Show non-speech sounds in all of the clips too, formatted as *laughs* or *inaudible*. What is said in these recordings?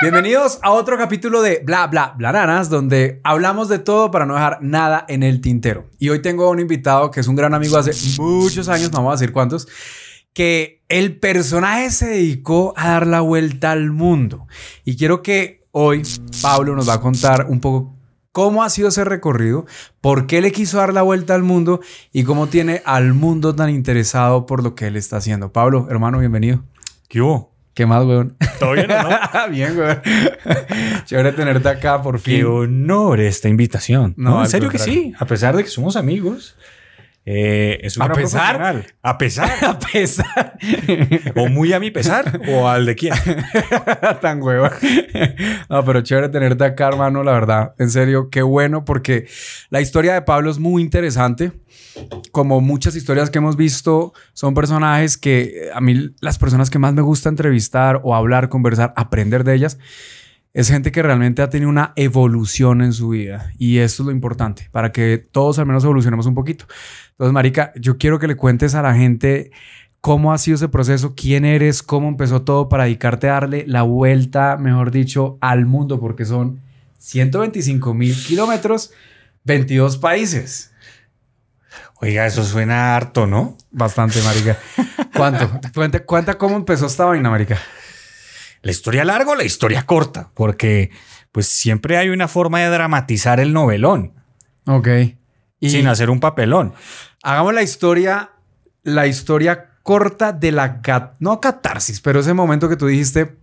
Bienvenidos a otro capítulo de Bla Bla Nanas, donde hablamos de todo para no dejar nada en el tintero. Y hoy tengo un invitado que es un gran amigo hace muchos años, no vamos a decir cuántos, que el personaje se dedicó a dar la vuelta al mundo. Y quiero que hoy Pablo nos va a contar un poco cómo ha sido ese recorrido, por qué le quiso dar la vuelta al mundo y cómo tiene al mundo tan interesado por lo que él está haciendo. Pablo, hermano, bienvenido. ¿Qué hubo? ¿Qué más, weón? ¿Todo bien o no? *laughs* bien, weón. *laughs* Chévere tenerte acá por fin. Qué honor esta invitación. No, en serio que sí. A pesar de que somos amigos, eh, es un a pesar, a pesar, *laughs* a pesar, o muy a mi pesar, o al de quién. *laughs* Tan huevo. No, pero chévere tenerte acá, hermano, la verdad. En serio, qué bueno, porque la historia de Pablo es muy interesante. Como muchas historias que hemos visto, son personajes que eh, a mí las personas que más me gusta entrevistar o hablar, conversar, aprender de ellas es gente que realmente ha tenido una evolución en su vida. Y esto es lo importante, para que todos al menos evolucionemos un poquito. Entonces, Marica, yo quiero que le cuentes a la gente cómo ha sido ese proceso, quién eres, cómo empezó todo para dedicarte a darle la vuelta, mejor dicho, al mundo, porque son 125 mil kilómetros, 22 países. Oiga, eso suena harto, ¿no? Bastante, marica. ¿Cuánto? *laughs* cuenta, cuenta cómo empezó esta vaina, marica. La historia larga o la historia corta, porque pues siempre hay una forma de dramatizar el novelón. Ok sin hacer un papelón. Hagamos la historia, la historia corta de la, no catarsis, pero ese momento que tú dijiste,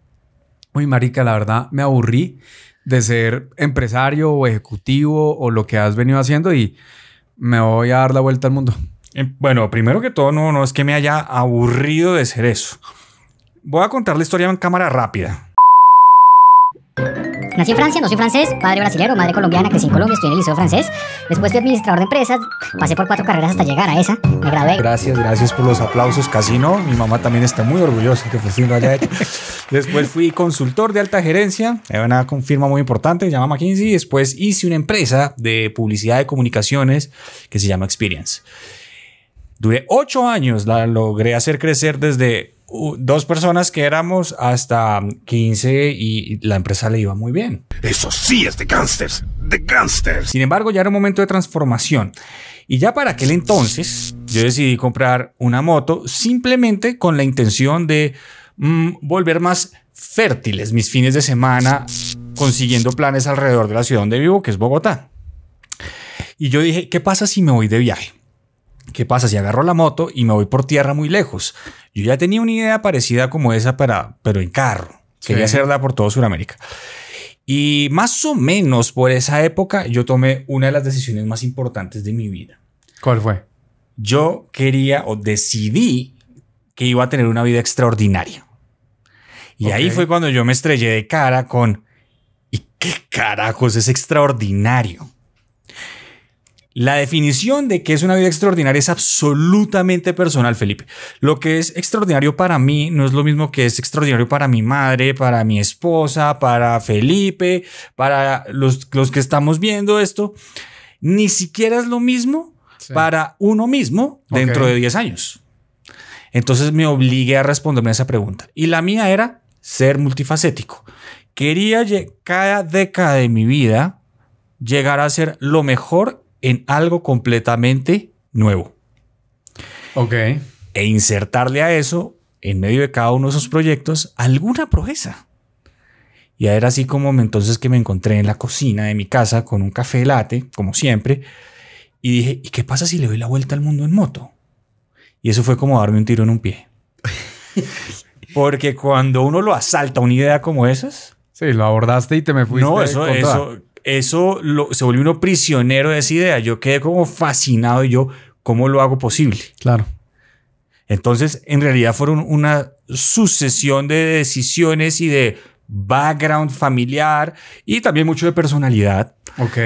uy, marica, la verdad me aburrí de ser empresario o ejecutivo o lo que has venido haciendo y me voy a dar la vuelta al mundo. Em, bueno, primero que todo, no es que me haya aburrido de ser eso. Voy a contar la historia en cámara rápida. Nací en Francia, no soy francés, padre brasileño, madre colombiana, crecí en Colombia, estoy en el Liceo Francés. Después fui administrador de empresas, pasé por cuatro carreras hasta llegar a esa, me gradué. Gracias, gracias por los aplausos, Casino. Mi mamá también está muy orgullosa que haya hecho. *laughs* Después fui consultor de alta gerencia, una firma muy importante, se llama McKinsey. Después hice una empresa de publicidad de comunicaciones que se llama Experience. Duré ocho años, la logré hacer crecer desde dos personas que éramos hasta 15 y la empresa le iba muy bien. Eso sí es de gangsters, de gangsters. Sin embargo, ya era un momento de transformación. Y ya para aquel entonces, yo decidí comprar una moto simplemente con la intención de mm, volver más fértiles mis fines de semana, consiguiendo planes alrededor de la ciudad donde vivo, que es Bogotá. Y yo dije, ¿qué pasa si me voy de viaje? ¿Qué pasa si agarro la moto y me voy por tierra muy lejos? Yo ya tenía una idea parecida como esa, para, pero en carro. Quería hacerla por todo Sudamérica. Y más o menos por esa época yo tomé una de las decisiones más importantes de mi vida. ¿Cuál fue? Yo quería o decidí que iba a tener una vida extraordinaria. Y ahí fue cuando yo me estrellé de cara con, ¿y qué carajos es extraordinario? La definición de qué es una vida extraordinaria es absolutamente personal, Felipe. Lo que es extraordinario para mí no es lo mismo que es extraordinario para mi madre, para mi esposa, para Felipe, para los, que estamos viendo esto. Ni siquiera es lo mismo para uno mismo dentro de 10 años. Entonces me obligué a responderme a esa pregunta. Y la mía era ser multifacético. Quería cada década de mi vida llegar a ser lo mejor en algo completamente nuevo. Ok. E insertarle a eso, en medio de cada uno de esos proyectos, alguna proeza. Y era así como entonces que me encontré en la cocina de mi casa con un café latte, como siempre, y dije, ¿y qué pasa si le doy la vuelta al mundo en moto? Y eso fue como darme un tiro en un pie. *laughs* Porque cuando uno lo asalta una idea como esas... Sí, lo abordaste y te me fuiste. No, eso, eso, eso lo, se volvió uno prisionero de esa idea. Yo quedé como fascinado y yo, ¿cómo lo hago posible? Claro. Entonces, en realidad fueron una sucesión de decisiones y de background familiar y también mucho de personalidad. Ok.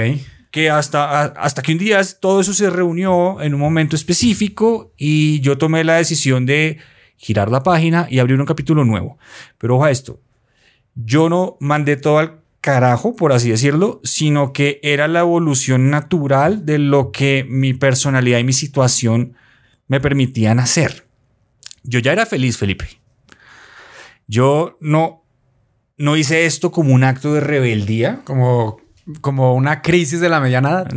Que hasta, hasta que un día todo eso se reunió en un momento específico y yo tomé la decisión de girar la página y abrir un capítulo nuevo. Pero ojo a esto, yo no mandé todo al carajo, por así decirlo, sino que era la evolución natural de lo que mi personalidad y mi situación me permitían hacer. Yo ya era feliz, Felipe. Yo no, no hice esto como un acto de rebeldía. Como, como una crisis de la mediana. edad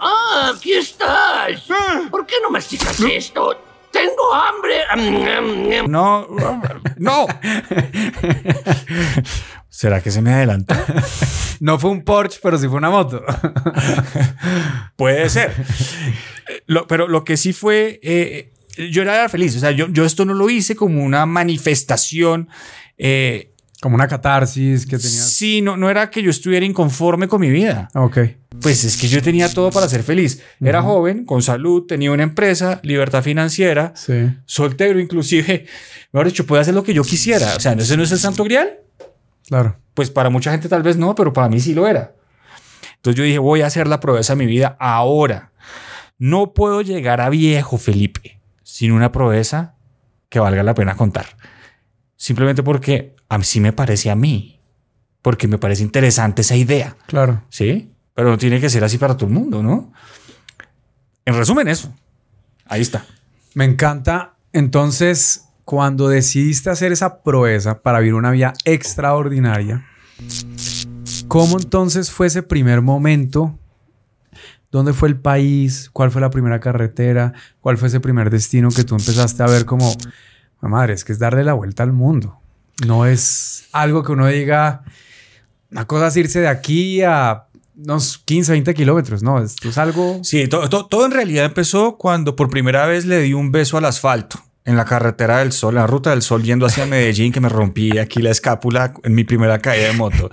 ¡Ah, aquí estás! Ah. ¿Por qué no masticas esto? ¡Tengo hambre! Mm, mm, mm. No, no. ¿Será que se me adelantó? *laughs* no fue un Porsche, pero sí fue una moto. *laughs* Puede ser. pero lo que sí fue, eh, yo era feliz. O sea, yo, esto no lo hice como una manifestación. Eh, como una catarsis que tenía. Sí, no, era que yo estuviera inconforme con mi vida. Ok. Pues es que yo tenía todo para ser feliz. Era joven, con salud, tenía una empresa, libertad financiera, sí. soltero inclusive. Mejor dicho, puede hacer lo que yo quisiera. O sea, ¿no ese no es el santo grial? Claro. Pues para mucha gente tal vez no, pero para mí sí lo era. Entonces yo dije, voy a hacer la proeza de mi vida ahora. No puedo llegar a viejo, Felipe, sin una proeza que valga la pena contar. Simplemente porque a mí sí me parece a mí, porque me parece interesante esa idea. Claro. Sí, pero no tiene que ser así para todo el mundo, ¿no? En resumen, eso. Ahí está. Me encanta. Entonces, cuando decidiste hacer esa proeza para vivir una vía extraordinaria, ¿cómo entonces fue ese primer momento? ¿Dónde fue el país? ¿Cuál fue la primera carretera? ¿Cuál fue ese primer destino que tú empezaste a ver como, madre, es que es darle la vuelta al mundo? No es algo que uno diga, una cosa es irse de aquí a unos 15, 20 kilómetros, ¿no? Esto es algo... Sí, todo en realidad empezó cuando por primera vez le di un beso al asfalto en la carretera del sol, en la ruta del sol yendo hacia Medellín, que me rompí aquí la escápula en mi primera caída de moto.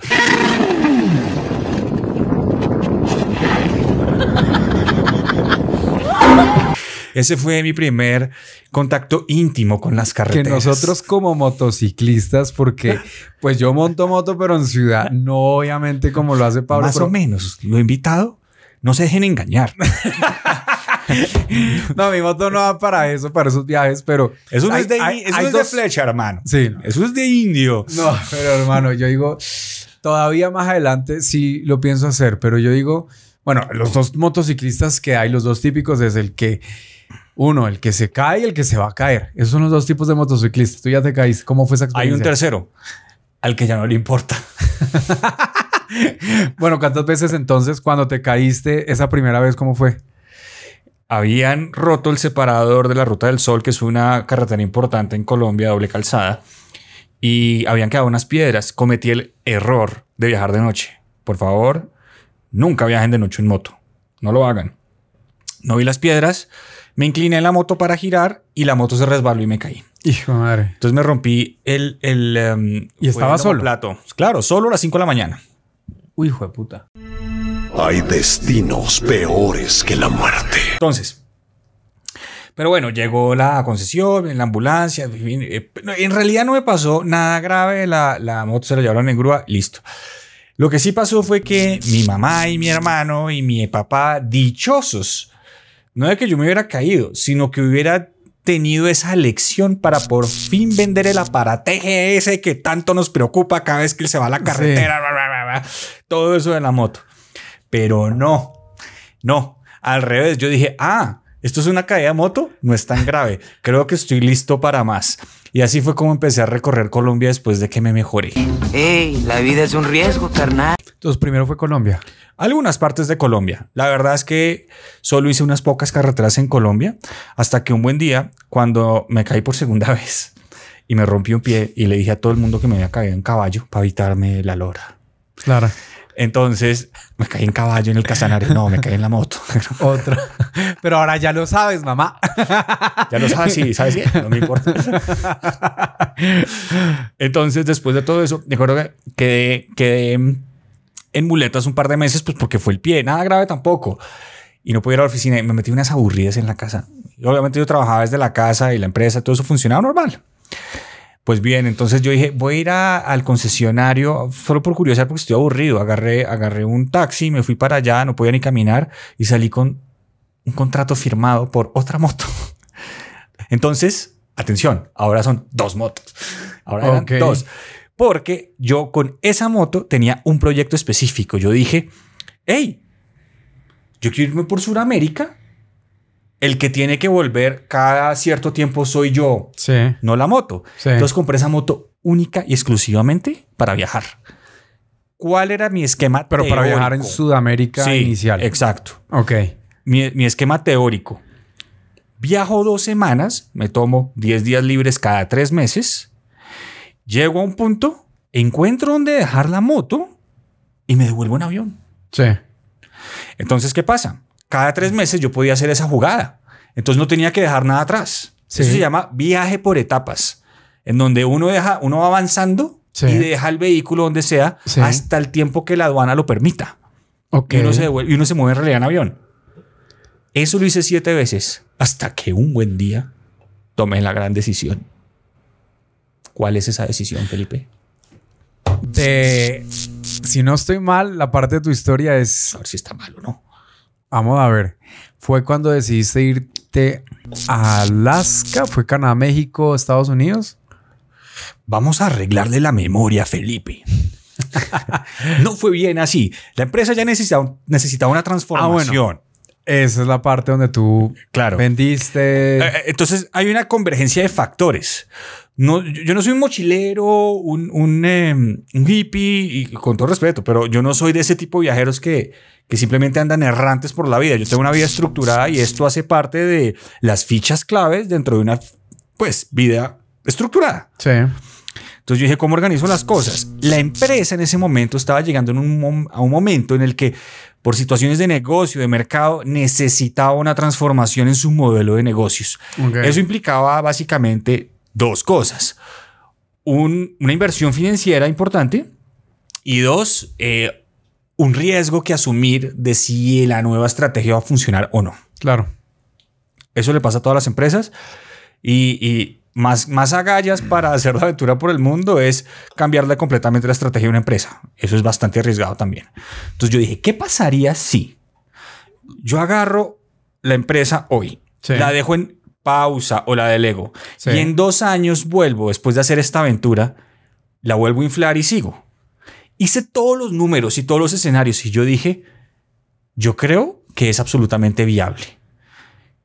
Ese fue mi primer contacto íntimo con las carreteras. Que nosotros como motociclistas, porque pues yo monto moto, pero en ciudad, no obviamente como lo hace Pablo. Más o menos, lo he invitado, no se dejen engañar. *laughs* *laughs* no, mi moto no va para eso, para esos viajes, pero... Eso es de, de flecha, hermano. Sí. Eso es de indio. No, pero hermano, yo digo, todavía más adelante sí lo pienso hacer, pero yo digo, bueno, los dos motociclistas que hay, los dos típicos, es el que... Uno, el que se cae y el que se va a caer. Esos son los dos tipos de motociclistas. Tú ya te caíste. ¿Cómo fue esa experiencia? Hay un tercero, al que ya no le importa. *laughs* bueno, ¿cuántas veces entonces cuando te caíste esa primera vez, cómo fue? habían roto el separador de la Ruta del Sol, que es una carretera importante en Colombia, doble calzada, y habían quedado unas piedras. Cometí el error de viajar de noche. Por favor, nunca viajen de noche en moto. No lo hagan. No vi las piedras, me incliné en la moto para girar y la moto se resbaló y me caí. Hijo madre. Entonces me rompí el. el em, y estaba solo. Plato. Claro, solo a las 5 de la mañana. Uy, hijo de puta. Hay destinos peores que la muerte. Entonces, pero bueno, llegó la concesión, la ambulancia. Eh, en realidad no me pasó nada grave. La, la, moto se la llevaron en grúa, listo. Lo que sí pasó fue que mi mamá y mi hermano y mi papá, dichosos, no de que yo me hubiera caído, sino que hubiera tenido esa lección para por fin vender el aparateje ese que tanto nos preocupa cada vez que se va a la carretera, todo eso de la moto. Pero no, no, al revés, yo dije, ah, esto es una caída de moto, no es tan grave, creo que estoy listo para más. Y así fue como empecé a recorrer Colombia después de que me mejoré. ¡Ey! La vida es un riesgo, carnal. Entonces, primero fue Colombia. Algunas partes de Colombia. La verdad es que solo hice unas pocas carreteras en Colombia hasta que un buen día, cuando me caí por segunda *laughs* vez y me rompí un pie y le dije a todo el mundo que me había caído en caballo para evitarme la lora. Claro. Entonces me caí en caballo en el Casanare. No, me caí en la moto. *laughs* Otro. Pero ahora ya lo sabes, mamá. *laughs* Ya lo sabes, sí, sabes qué? no me importa. Entonces, después de todo eso, me acuerdo que quedé, en muletas un par de meses, pues porque fue el pie, nada grave tampoco. Y no pude ir a la oficina y me metí unas aburridas en la casa. obviamente yo trabajaba desde la casa y la empresa, todo eso funcionaba normal. Pues bien, entonces yo dije, voy a ir al concesionario, solo por curiosidad, porque estoy aburrido. Agarré, agarré un taxi, me fui para allá, no podía ni caminar y salí con un contrato firmado por otra moto. *laughs* Entonces, atención, ahora son dos motos. Ahora eran dos. Porque yo con esa moto tenía un proyecto específico. Yo dije, hey, yo quiero irme por Sudamérica el que tiene que volver cada cierto tiempo soy yo, no la moto. Entonces compré esa moto única y exclusivamente para viajar. ¿Cuál era mi esquema Pero para viajar en Sudamérica inicial. Exacto. Ok. Mi, esquema teórico. Viajo dos semanas, me tomo 10 días libres cada tres meses, llego a un punto, encuentro donde dejar la moto y me devuelvo un avión. Sí. Entonces, ¿qué pasa? cada tres meses yo podía hacer esa jugada. Entonces no tenía que dejar nada atrás. Eso se llama viaje por etapas, en donde uno, deja, uno va avanzando y deja el vehículo donde sea hasta el tiempo que la aduana lo permita. Y, uno se y uno se mueve en realidad en avión. Eso lo hice siete veces hasta que un buen día tomé la gran decisión. ¿Cuál es esa decisión, Felipe? si no estoy mal, la parte de tu historia es... A ver si está mal o no. Vamos a ver. ¿Fue cuando decidiste irte a Alaska? ¿Fue Canadá, México, Estados Unidos? Vamos a arreglarle la memoria, Felipe. *laughs* no fue bien así. La empresa ya necesitaba, una ah, transformación. Esa es la parte donde tú vendiste. Eh, eh, entonces hay una convergencia de factores yo no soy un mochilero, un, em, un, hippie, y con todo respeto, pero yo no soy de ese tipo de viajeros que, simplemente andan errantes por la vida. Yo tengo una vida estructurada y esto hace parte de las fichas claves dentro de una, pues, vida estructurada. Sí. Entonces yo dije, ¿cómo organizo las cosas? La empresa en ese momento estaba llegando a un momento en el que por situaciones de negocio, de mercado, necesitaba una transformación en su modelo de negocios. Eso implicaba básicamente dos cosas. una inversión financiera importante y dos, eh, un riesgo que asumir de si la nueva estrategia va a funcionar o no. Claro. Eso le pasa a todas las empresas y, más, más agallas para hacer la aventura por el mundo es cambiarle completamente la estrategia de una empresa. Eso es bastante arriesgado también. Entonces yo dije, ¿qué pasaría si yo agarro la empresa hoy, la dejo en pausa o la delego. ego Y en dos años vuelvo, después de hacer esta aventura, la vuelvo a inflar y sigo. Hice todos los números y todos los escenarios y yo dije, yo creo que es absolutamente viable.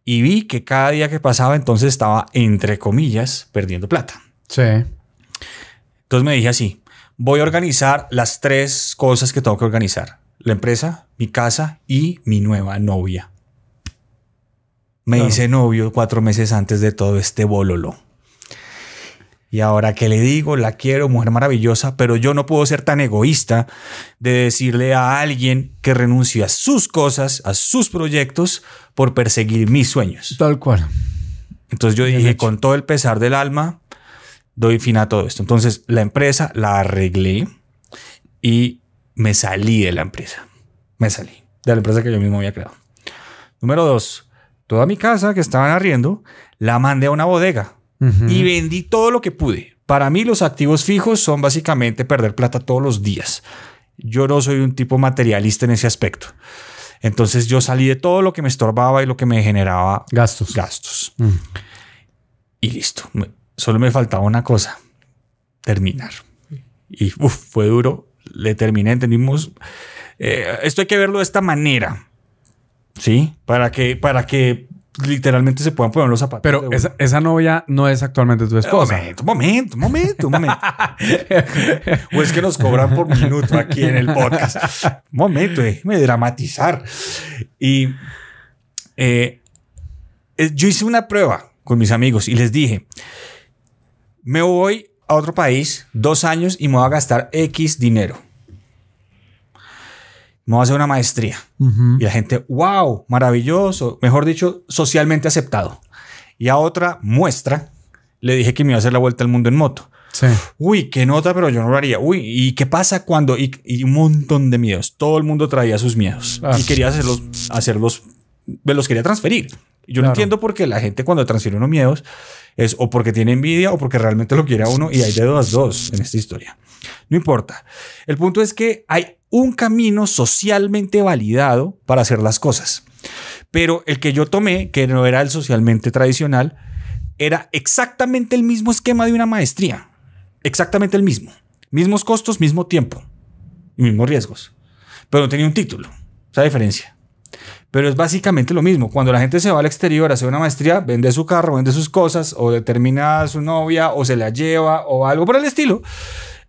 Y vi que cada día que pasaba entonces estaba, entre comillas, perdiendo plata. Sí. Entonces me dije así, voy a organizar las tres cosas que tengo que organizar. La empresa, mi casa y mi nueva novia. Me hice novio cuatro meses antes de todo este bololo. Y ahora que le digo, la quiero, mujer maravillosa, pero yo no puedo ser tan egoísta de decirle a alguien que renuncie a sus cosas, a sus proyectos, por perseguir mis sueños. Tal cual. Entonces yo dije, con todo el pesar del alma, doy fin a todo esto. Entonces la empresa la arreglé y me salí de la empresa. Me salí de la empresa que yo mismo había creado. Número dos, toda mi casa que estaban arriendo, la mandé a una bodega y vendí todo lo que pude. Para mí los activos fijos son básicamente perder plata todos los días. Yo no soy un tipo materialista en ese aspecto. Entonces yo salí de todo lo que me estorbaba y lo que me generaba gastos. Gastos. Mm. Y listo. Solo me faltaba una cosa, terminar. Y fue duro. Le terminé, entendimos. Eh, esto hay que verlo de esta manera. Sí, para que, para que literalmente se puedan poner los zapatos. Pero esa, novia no es actualmente tu esposa. Momento, momento, momento, momento. *laughs* o es que nos cobran por minuto aquí en el podcast. *laughs* Momento, déjeme dramatizar. Y eh, eh, yo hice una prueba con mis amigos y les dije, me voy a otro país dos años y me voy a gastar X dinero me voy a hacer una maestría. Y la gente, wow, maravilloso, mejor dicho, socialmente aceptado. Y a otra muestra le dije que me iba a hacer la vuelta al mundo en moto. Sí. Uy, qué nota, pero yo no lo haría. Uy, ¿y qué pasa cuando? Y, un montón de miedos. Todo el mundo traía sus miedos. Y quería hacerlos, hacerlos, me los quería transferir. Yo no entiendo por qué la gente cuando transfiere unos miedos es o porque tiene envidia o porque realmente lo quiere a uno y hay de dos dos en esta historia. No importa. El punto es que hay un camino socialmente validado para hacer las cosas. Pero el que yo tomé, que no era el socialmente tradicional, era exactamente el mismo esquema de una maestría. Exactamente el mismo. Mismos costos, mismo tiempo y mismos riesgos. Pero no tenía un título. Esa diferencia. Pero es básicamente lo mismo. Cuando la gente se va al exterior a hacer una maestría, vende su carro, vende sus cosas, o determina a su novia, o se la lleva, o algo por el estilo.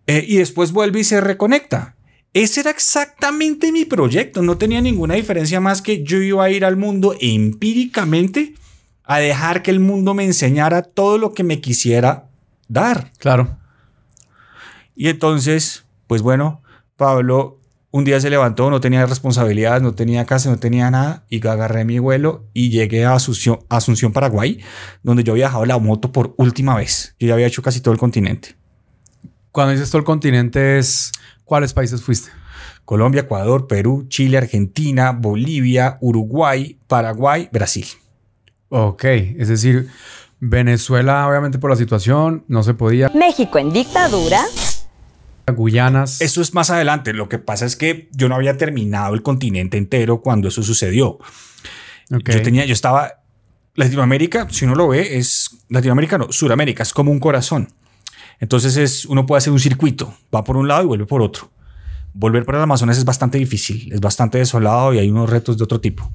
Eh, y después vuelve y se reconecta. Ese era exactamente mi proyecto. No tenía ninguna diferencia más que yo iba a ir al mundo empíricamente a dejar que el mundo me enseñara todo lo que me quisiera dar. Claro. Y entonces, pues bueno, Pablo un día se levantó, no tenía responsabilidades, no tenía casa, no tenía nada y agarré mi vuelo y llegué a Asunción, Paraguay, donde yo había dejado la moto por última vez. Yo ya había hecho casi todo el continente. Cuando dices todo el continente ¿cuáles países fuiste? Colombia, Ecuador, Perú, Chile, Argentina, Bolivia, Uruguay, Paraguay, Brasil. Ok, es decir, Venezuela obviamente por la situación no se podía. México en dictadura. Guyanas. Eso es más adelante. Lo que pasa es que yo no había terminado el continente entero cuando eso sucedió. Yo tenía, yo estaba. Latinoamérica, si uno lo ve, es Latinoamérica, no, Suramérica, es como un corazón. Entonces es, uno puede hacer un circuito, va por un lado y vuelve por otro. Volver por el Amazonas es bastante difícil, es bastante desolado y hay unos retos de otro tipo.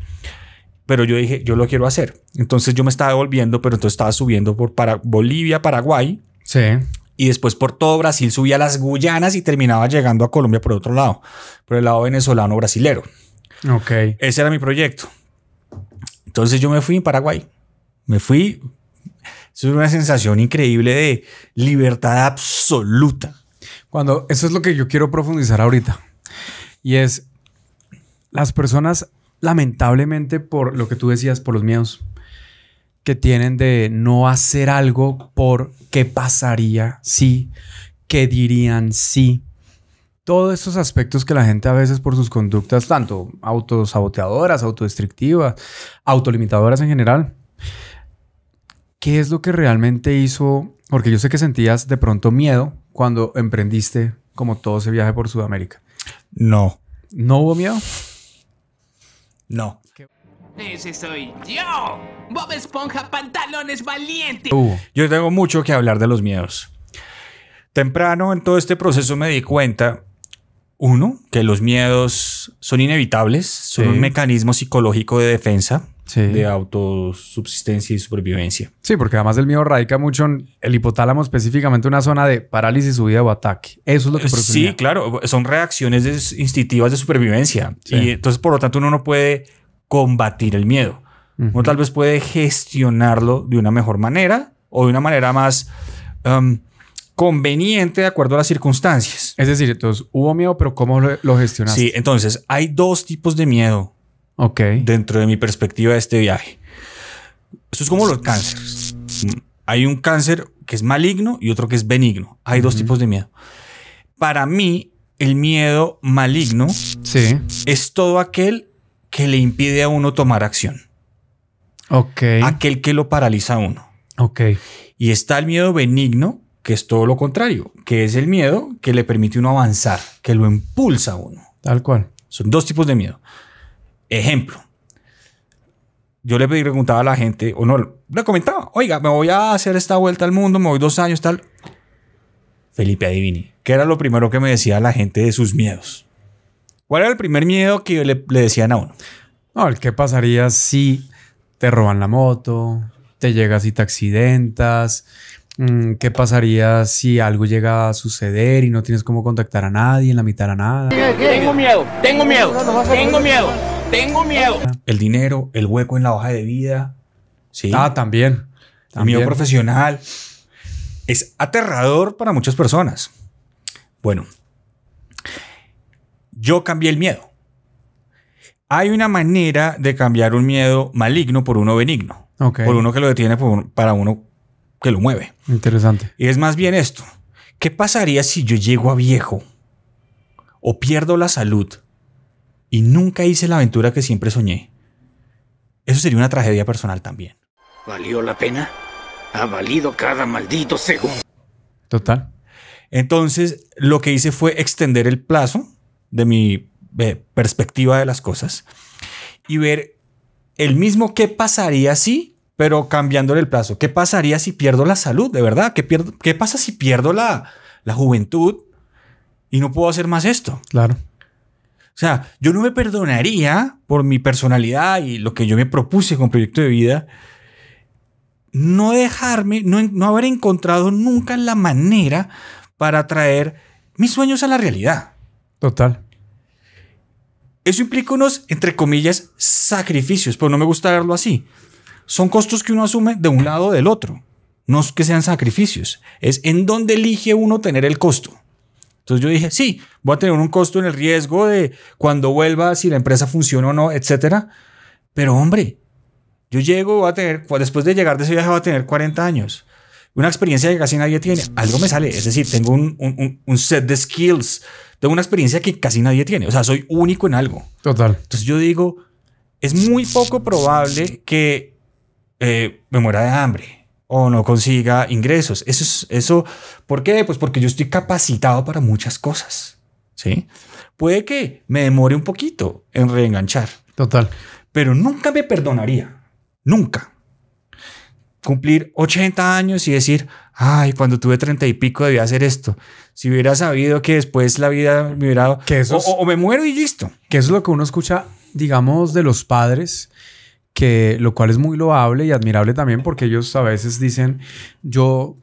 Pero yo dije, yo lo quiero hacer. Entonces yo me estaba devolviendo, pero entonces estaba subiendo por para Bolivia, Paraguay. Sí y después por todo Brasil subía a las Guyanas y terminaba llegando a Colombia por otro lado, por el lado venezolano brasilero. Ok. Ese era mi proyecto. Entonces yo me fui en Paraguay. Me fui. Es una sensación increíble de libertad absoluta. Cuando eso es lo que yo quiero profundizar ahorita. Y es las personas, lamentablemente, por lo que tú decías, por los miedos, que tienen de no hacer algo por qué pasaría si, qué dirían si. Todos estos aspectos que la gente a veces por sus conductas, tanto autosaboteadoras, autodestructivas, autolimitadoras en general, ¿qué es lo que realmente hizo? Porque yo sé que sentías de pronto miedo cuando emprendiste como todo ese viaje por Sudamérica. No. ¿No hubo miedo? No. Ese soy yo. Bob Esponja, pantalones valiente. Uh, yo tengo mucho que hablar de los miedos. Temprano en todo este proceso me di cuenta, uno, que los miedos son inevitables, son un mecanismo psicológico de defensa. de autosubsistencia y supervivencia. Sí, porque además el miedo radica mucho en el hipotálamo, específicamente una zona de parálisis, subida o ataque. Eso es lo que produce. Sí, claro, son reacciones instintivas de supervivencia. Y entonces, por lo tanto, uno no puede combatir el miedo. Uno tal vez puede gestionarlo de una mejor manera o de una manera más em, conveniente de acuerdo a las circunstancias. Es decir, entonces hubo miedo, pero ¿cómo lo, gestionaste? Sí, entonces hay dos tipos de miedo okay. dentro de mi perspectiva de este viaje. eso es como los cánceres. Hay un cáncer que es maligno y otro que es benigno. Hay dos tipos de miedo. Para mí, el miedo maligno es todo aquel que le impide a uno tomar acción. Ok. Aquel que lo paraliza a uno. Ok. Y está el miedo benigno, que es todo lo contrario, que es el miedo que le permite uno avanzar, que lo impulsa a uno. Tal cual. Son dos tipos de miedo. Ejemplo. Yo le preguntaba a la gente, o no, le comentaba, oiga, me voy a hacer esta vuelta al mundo, me voy dos años, tal. Felipe Adivini, ¿qué era lo primero que me decía la gente de sus miedos? ¿Cuál era el primer miedo que le, decían a uno? No, el qué pasaría si te roban la moto, te llegas y te accidentas, mm, ¿Qué pasaría si algo llega a suceder y no tienes cómo contactar a nadie, en la mitad a nada? Tengo miedo, tengo miedo, tengo miedo, tengo miedo. El dinero, el hueco en la hoja de vida. Sí. Ah, también. El miedo profesional. Es aterrador para muchas personas. Bueno, yo cambié el miedo. Hay una manera de cambiar un miedo maligno por uno benigno. Por uno que lo detiene para uno que lo mueve. Interesante. Y es más bien esto. ¿Qué pasaría si yo llego a viejo o pierdo la salud y nunca hice la aventura que siempre soñé? Eso sería una tragedia personal también. ¿Valió la pena? Ha valido cada maldito segundo. Total. Entonces, lo que hice fue extender el plazo de mi perspectiva de las cosas y ver el mismo qué pasaría si, pero cambiándole el plazo. ¿Qué pasaría si pierdo la salud? De verdad, ¿qué, qué pasa si pierdo la, la juventud y no puedo hacer más esto? Claro. O sea, yo no me perdonaría por mi personalidad y lo que yo me propuse con proyecto de vida, no dejarme, no, no haber encontrado nunca la manera para traer mis sueños a la realidad. Total. Eso implica unos, entre comillas, sacrificios, pero no me gusta verlo así. Son costos que uno asume de un lado o del otro. No es que sean sacrificios, es en dónde elige uno tener el costo. Entonces yo dije, sí, voy a tener un costo en el riesgo de cuando vuelva, si la empresa funciona o no, etcétera. Pero hombre, yo llego, a tener, después de llegar de ese viaje, voy a tener 40 años una experiencia que casi nadie tiene, algo me sale. Es decir, tengo un, set de skills, tengo una experiencia que casi nadie tiene. O sea, soy único en algo. Total. Entonces yo digo, es muy poco probable que eh, me muera de hambre o no consiga ingresos. Eso es eso. ¿Por qué? Pues porque yo estoy capacitado para muchas cosas. Sí. Puede que me demore un poquito en reenganchar. Total. Pero nunca me perdonaría. Nunca cumplir 80 años y decir, ay, cuando tuve 30 y pico debía hacer esto. Si hubiera sabido que después la vida me hubiera dado... o, me muero y listo. Que es lo que uno escucha, digamos, de los padres, que lo cual es muy loable y admirable también porque ellos a veces dicen, yo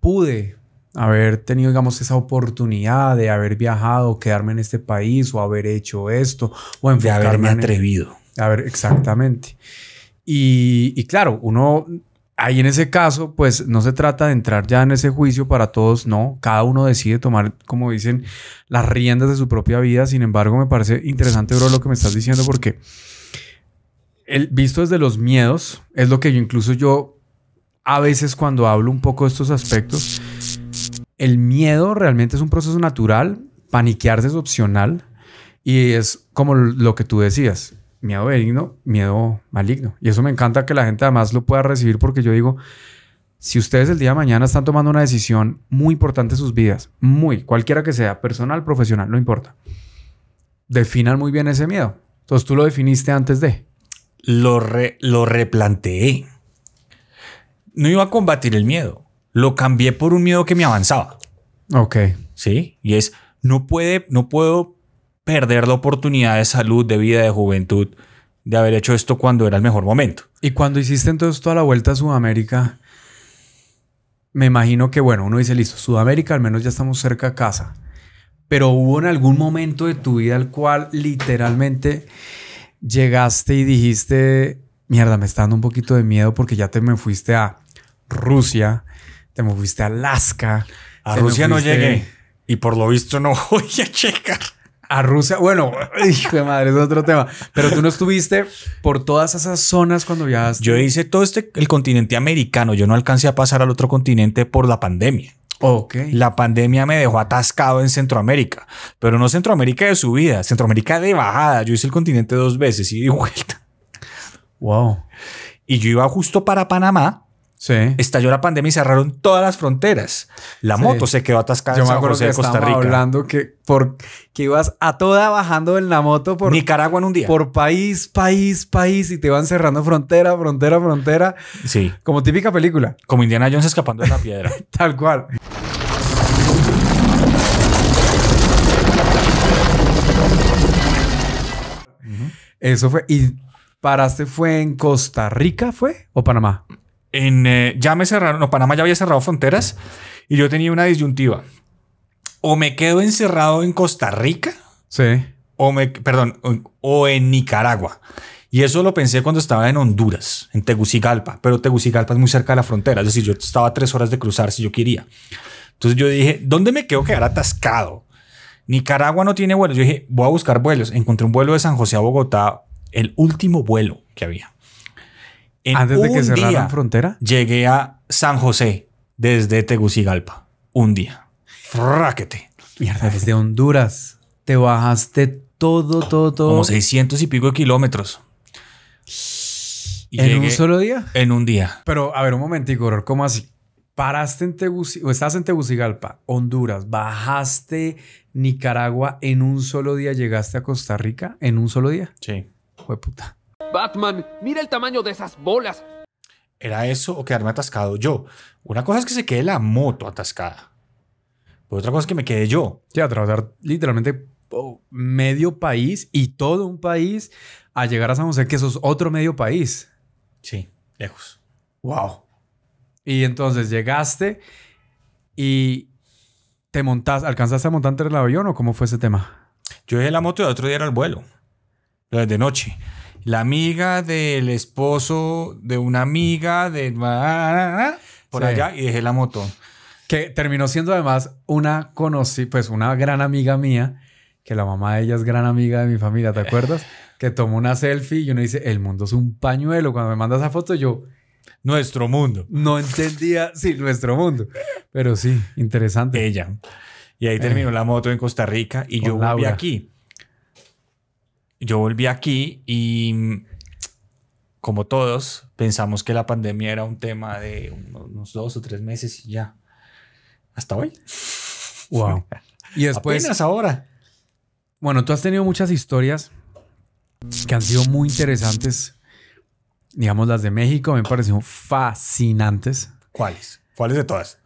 pude haber tenido, digamos, esa oportunidad de haber viajado, quedarme en este país o haber hecho esto o de haberme atrevido. A ver, exactamente. Y, y claro, uno ahí en ese caso, pues no se trata de entrar ya en ese juicio para todos, no, cada uno decide tomar, como dicen, las riendas de su propia vida, sin embargo me parece interesante, bro, lo que me estás diciendo, porque el, visto desde los miedos, es lo que yo incluso yo, a veces cuando hablo un poco de estos aspectos, el miedo realmente es un proceso natural, paniquearse es opcional y es como lo que tú decías, miedo benigno, miedo maligno. Y eso me encanta que la gente además lo pueda recibir porque yo digo, si ustedes el día de mañana están tomando una decisión muy importante en sus vidas, muy, cualquiera que sea, personal, profesional, no importa, definan muy bien ese miedo. Entonces tú lo definiste antes de. Lo, lo replanteé. No iba a combatir el miedo. Lo cambié por un miedo que me avanzaba. Ok. Sí. Y es, no puede, no puedo perder la oportunidad de salud, de vida, de juventud, de haber hecho esto cuando era el mejor momento. Y cuando hiciste entonces toda la vuelta a Sudamérica, me imagino que, bueno, uno dice, listo, Sudamérica, al menos ya estamos cerca a casa. Pero hubo en algún momento de tu vida al cual literalmente llegaste y dijiste, mierda, me está dando un poquito de miedo porque ya te me fuiste a Rusia, te me fuiste a Alaska. A Rusia no llegué y por lo visto no *laughs* voy a checar a Rusia. Bueno, *laughs* hijo de madre, es otro tema. Pero tú no estuviste por todas esas zonas cuando viajaste. Yo hice todo este, el continente americano. Yo no alcancé a pasar al otro continente por la pandemia. Ok. La pandemia me dejó atascado en Centroamérica, pero no Centroamérica de subida, Centroamérica de bajada. Yo hice el continente dos veces y di vuelta. Wow. Y yo iba justo para Panamá Sí. Estalló la pandemia y cerraron todas las fronteras. La moto se quedó atascada Yo me acuerdo que de hablando que, por, que ibas a toda bajando en la moto por Nicaragua en un día. Por país, país, país y te van cerrando frontera, frontera, frontera. Sí. Como típica película. Como Indiana Jones escapando de la piedra. *laughs* Tal cual. Eso fue. ¿Y paraste fue en Costa Rica, fue? ¿O Panamá? en, eh, ya me cerraron, no, Panamá ya había cerrado fronteras y yo tenía una disyuntiva. O me quedo encerrado en Costa Rica. O me, perdón, o, en Nicaragua. Y eso lo pensé cuando estaba en Honduras, en Tegucigalpa, pero Tegucigalpa es muy cerca de la frontera, es decir, yo estaba a tres horas de cruzar si yo quería. Entonces yo dije, ¿dónde me quedo quedar atascado? Nicaragua no tiene vuelos. Yo dije, voy a buscar vuelos. Encontré un vuelo de San José a Bogotá, el último vuelo que había. Antes de que cerraran frontera. Llegué a San José desde Tegucigalpa. Un día. Ráquete. Mierda, desde Honduras. Te bajaste todo, todo, todo. Como 600 y pico de kilómetros. ¿En un solo día? En un día. Pero, a ver, un momentico, ¿cómo así? Paraste en Tegucigalpa, estás en Tegucigalpa, Honduras, bajaste Nicaragua en un solo día, llegaste a Costa Rica en un solo día. Sí. Fue puta. Batman, mira el tamaño de esas bolas. ¿Era eso o quedarme atascado yo? Una cosa es que se quede la moto atascada. Pero pues otra cosa es que me quede yo. Sí, atravesar literalmente oh, medio país y todo un país a llegar a San José, que eso es otro medio país. Sí, lejos. Wow. Y entonces llegaste y te montaste alcanzaste a montarte el avión o cómo fue ese tema? Yo dejé la moto y el otro día era el vuelo. Lo de noche la amiga del esposo de una amiga de... Ah, ah, ah, por allá y dejé la moto. Que terminó siendo además una conocí, pues una gran amiga mía, que la mamá de ella es gran amiga de mi familia, ¿te acuerdas? que tomó una selfie y uno dice, el mundo es un pañuelo. Cuando me manda esa foto yo... Nuestro mundo. No entendía, sí, nuestro mundo. Pero sí, interesante. Ella. Y ahí terminó eh. la moto en Costa Rica y yo volví aquí yo volví aquí y como todos, pensamos que la pandemia era un tema de unos dos o tres meses y ya. Hasta hoy. Wow. *laughs* y después. Apenas ahora. Bueno, tú has tenido muchas historias que han sido muy interesantes. Digamos, las de México me parecieron fascinantes. ¿Cuáles? ¿Cuáles de todas?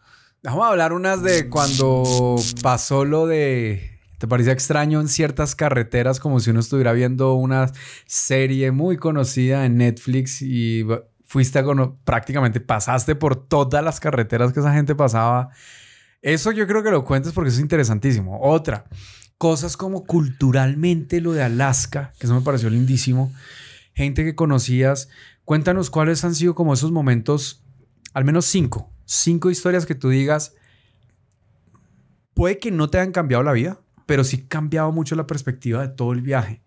Vamos a hablar unas de cuando pasó lo de ¿Te parecía extraño en ciertas carreteras como si uno estuviera viendo una serie muy conocida en Netflix y fuiste a conocer, prácticamente pasaste por todas las carreteras que esa gente pasaba? Eso yo creo que lo cuentes porque es interesantísimo. Otra, cosas como culturalmente lo de Alaska, que eso me pareció lindísimo. Gente que conocías, cuéntanos cuáles han sido como esos momentos, al menos cinco, cinco historias que tú digas, puede que no te hayan cambiado la vida, pero sí cambiaba mucho la perspectiva de todo el viaje.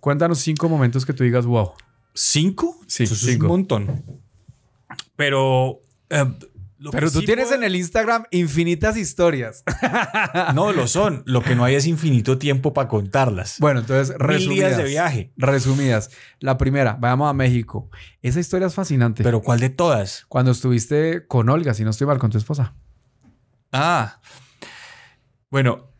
Cuéntanos cinco momentos que tú digas, wow. ¿Cinco? Sí, un montón. Pero... Eh, pero tú tienes en el Instagram infinitas historias. *laughs* no, lo son. Lo que no hay es infinito tiempo para contarlas. Bueno, entonces, resumidas. Mil días de viaje. Resumidas. La primera, vayamos a México. Esa historia es fascinante. Pero ¿cuál de todas? Cuando estuviste con Olga, si no estoy mal, con tu esposa. Ah. Bueno,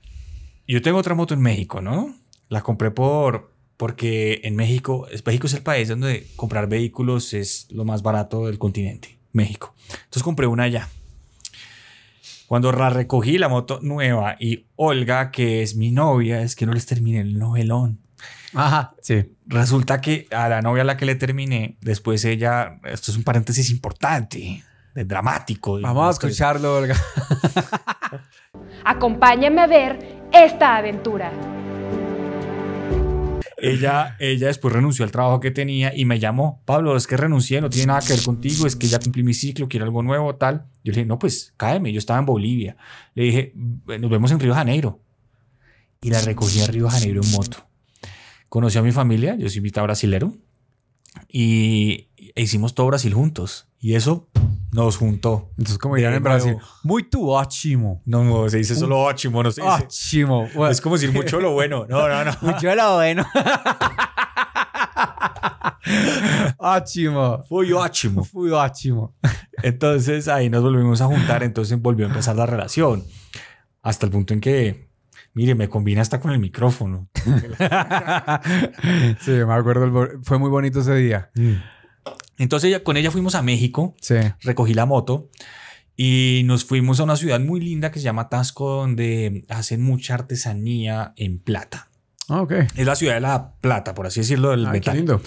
yo tengo otra moto en México, ¿no? La compré por porque en México, México es el país donde comprar vehículos es lo más barato del continente, México. Entonces compré una allá. Cuando la recogí la moto nueva y Olga, que es mi novia, es que no les terminé el novelón. Ajá, sí. Resulta que a la novia a la que le terminé, después ella, esto es un paréntesis importante, de dramático. Vamos a escucharlo, Olga. *laughs* Acompáñame a ver esta aventura. Ella, ella después renunció al trabajo que tenía y me llamó, Pablo, es que renuncié, no tiene nada que ver contigo, es que ya cumplí mi ciclo, quiero algo nuevo, tal. Yo le dije, no, pues cáeme, yo estaba en Bolivia. Le dije, nos vemos en Río Janeiro. Y la recogí a Río Janeiro en moto. Conocí a mi familia, yo soy invitado brasilero, y e hicimos todo Brasil juntos. Y eso nos juntó. Entonces, como dirían en Brasil, muy tú, ótimo. Ah, no, no, se dice solo ótimo, ah, no se ah, Es como decir mucho lo bueno. No, no, no. *laughs* mucho lo bueno. ótimo. *laughs* Fui ótimo. Fui ótimo. Entonces ahí nos volvimos a juntar, entonces volvió a empezar la relación. Hasta el punto en que, mire, me combina hasta con el micrófono. *laughs* sí, me acuerdo, fue muy bonito ese día. Mm. Entonces con ella fuimos a México, recogí la moto y nos fuimos a una ciudad muy linda que se llama Tasco, donde hacen mucha artesanía en plata. Ah, Es la ciudad de la plata, por así decirlo, del ah, metal.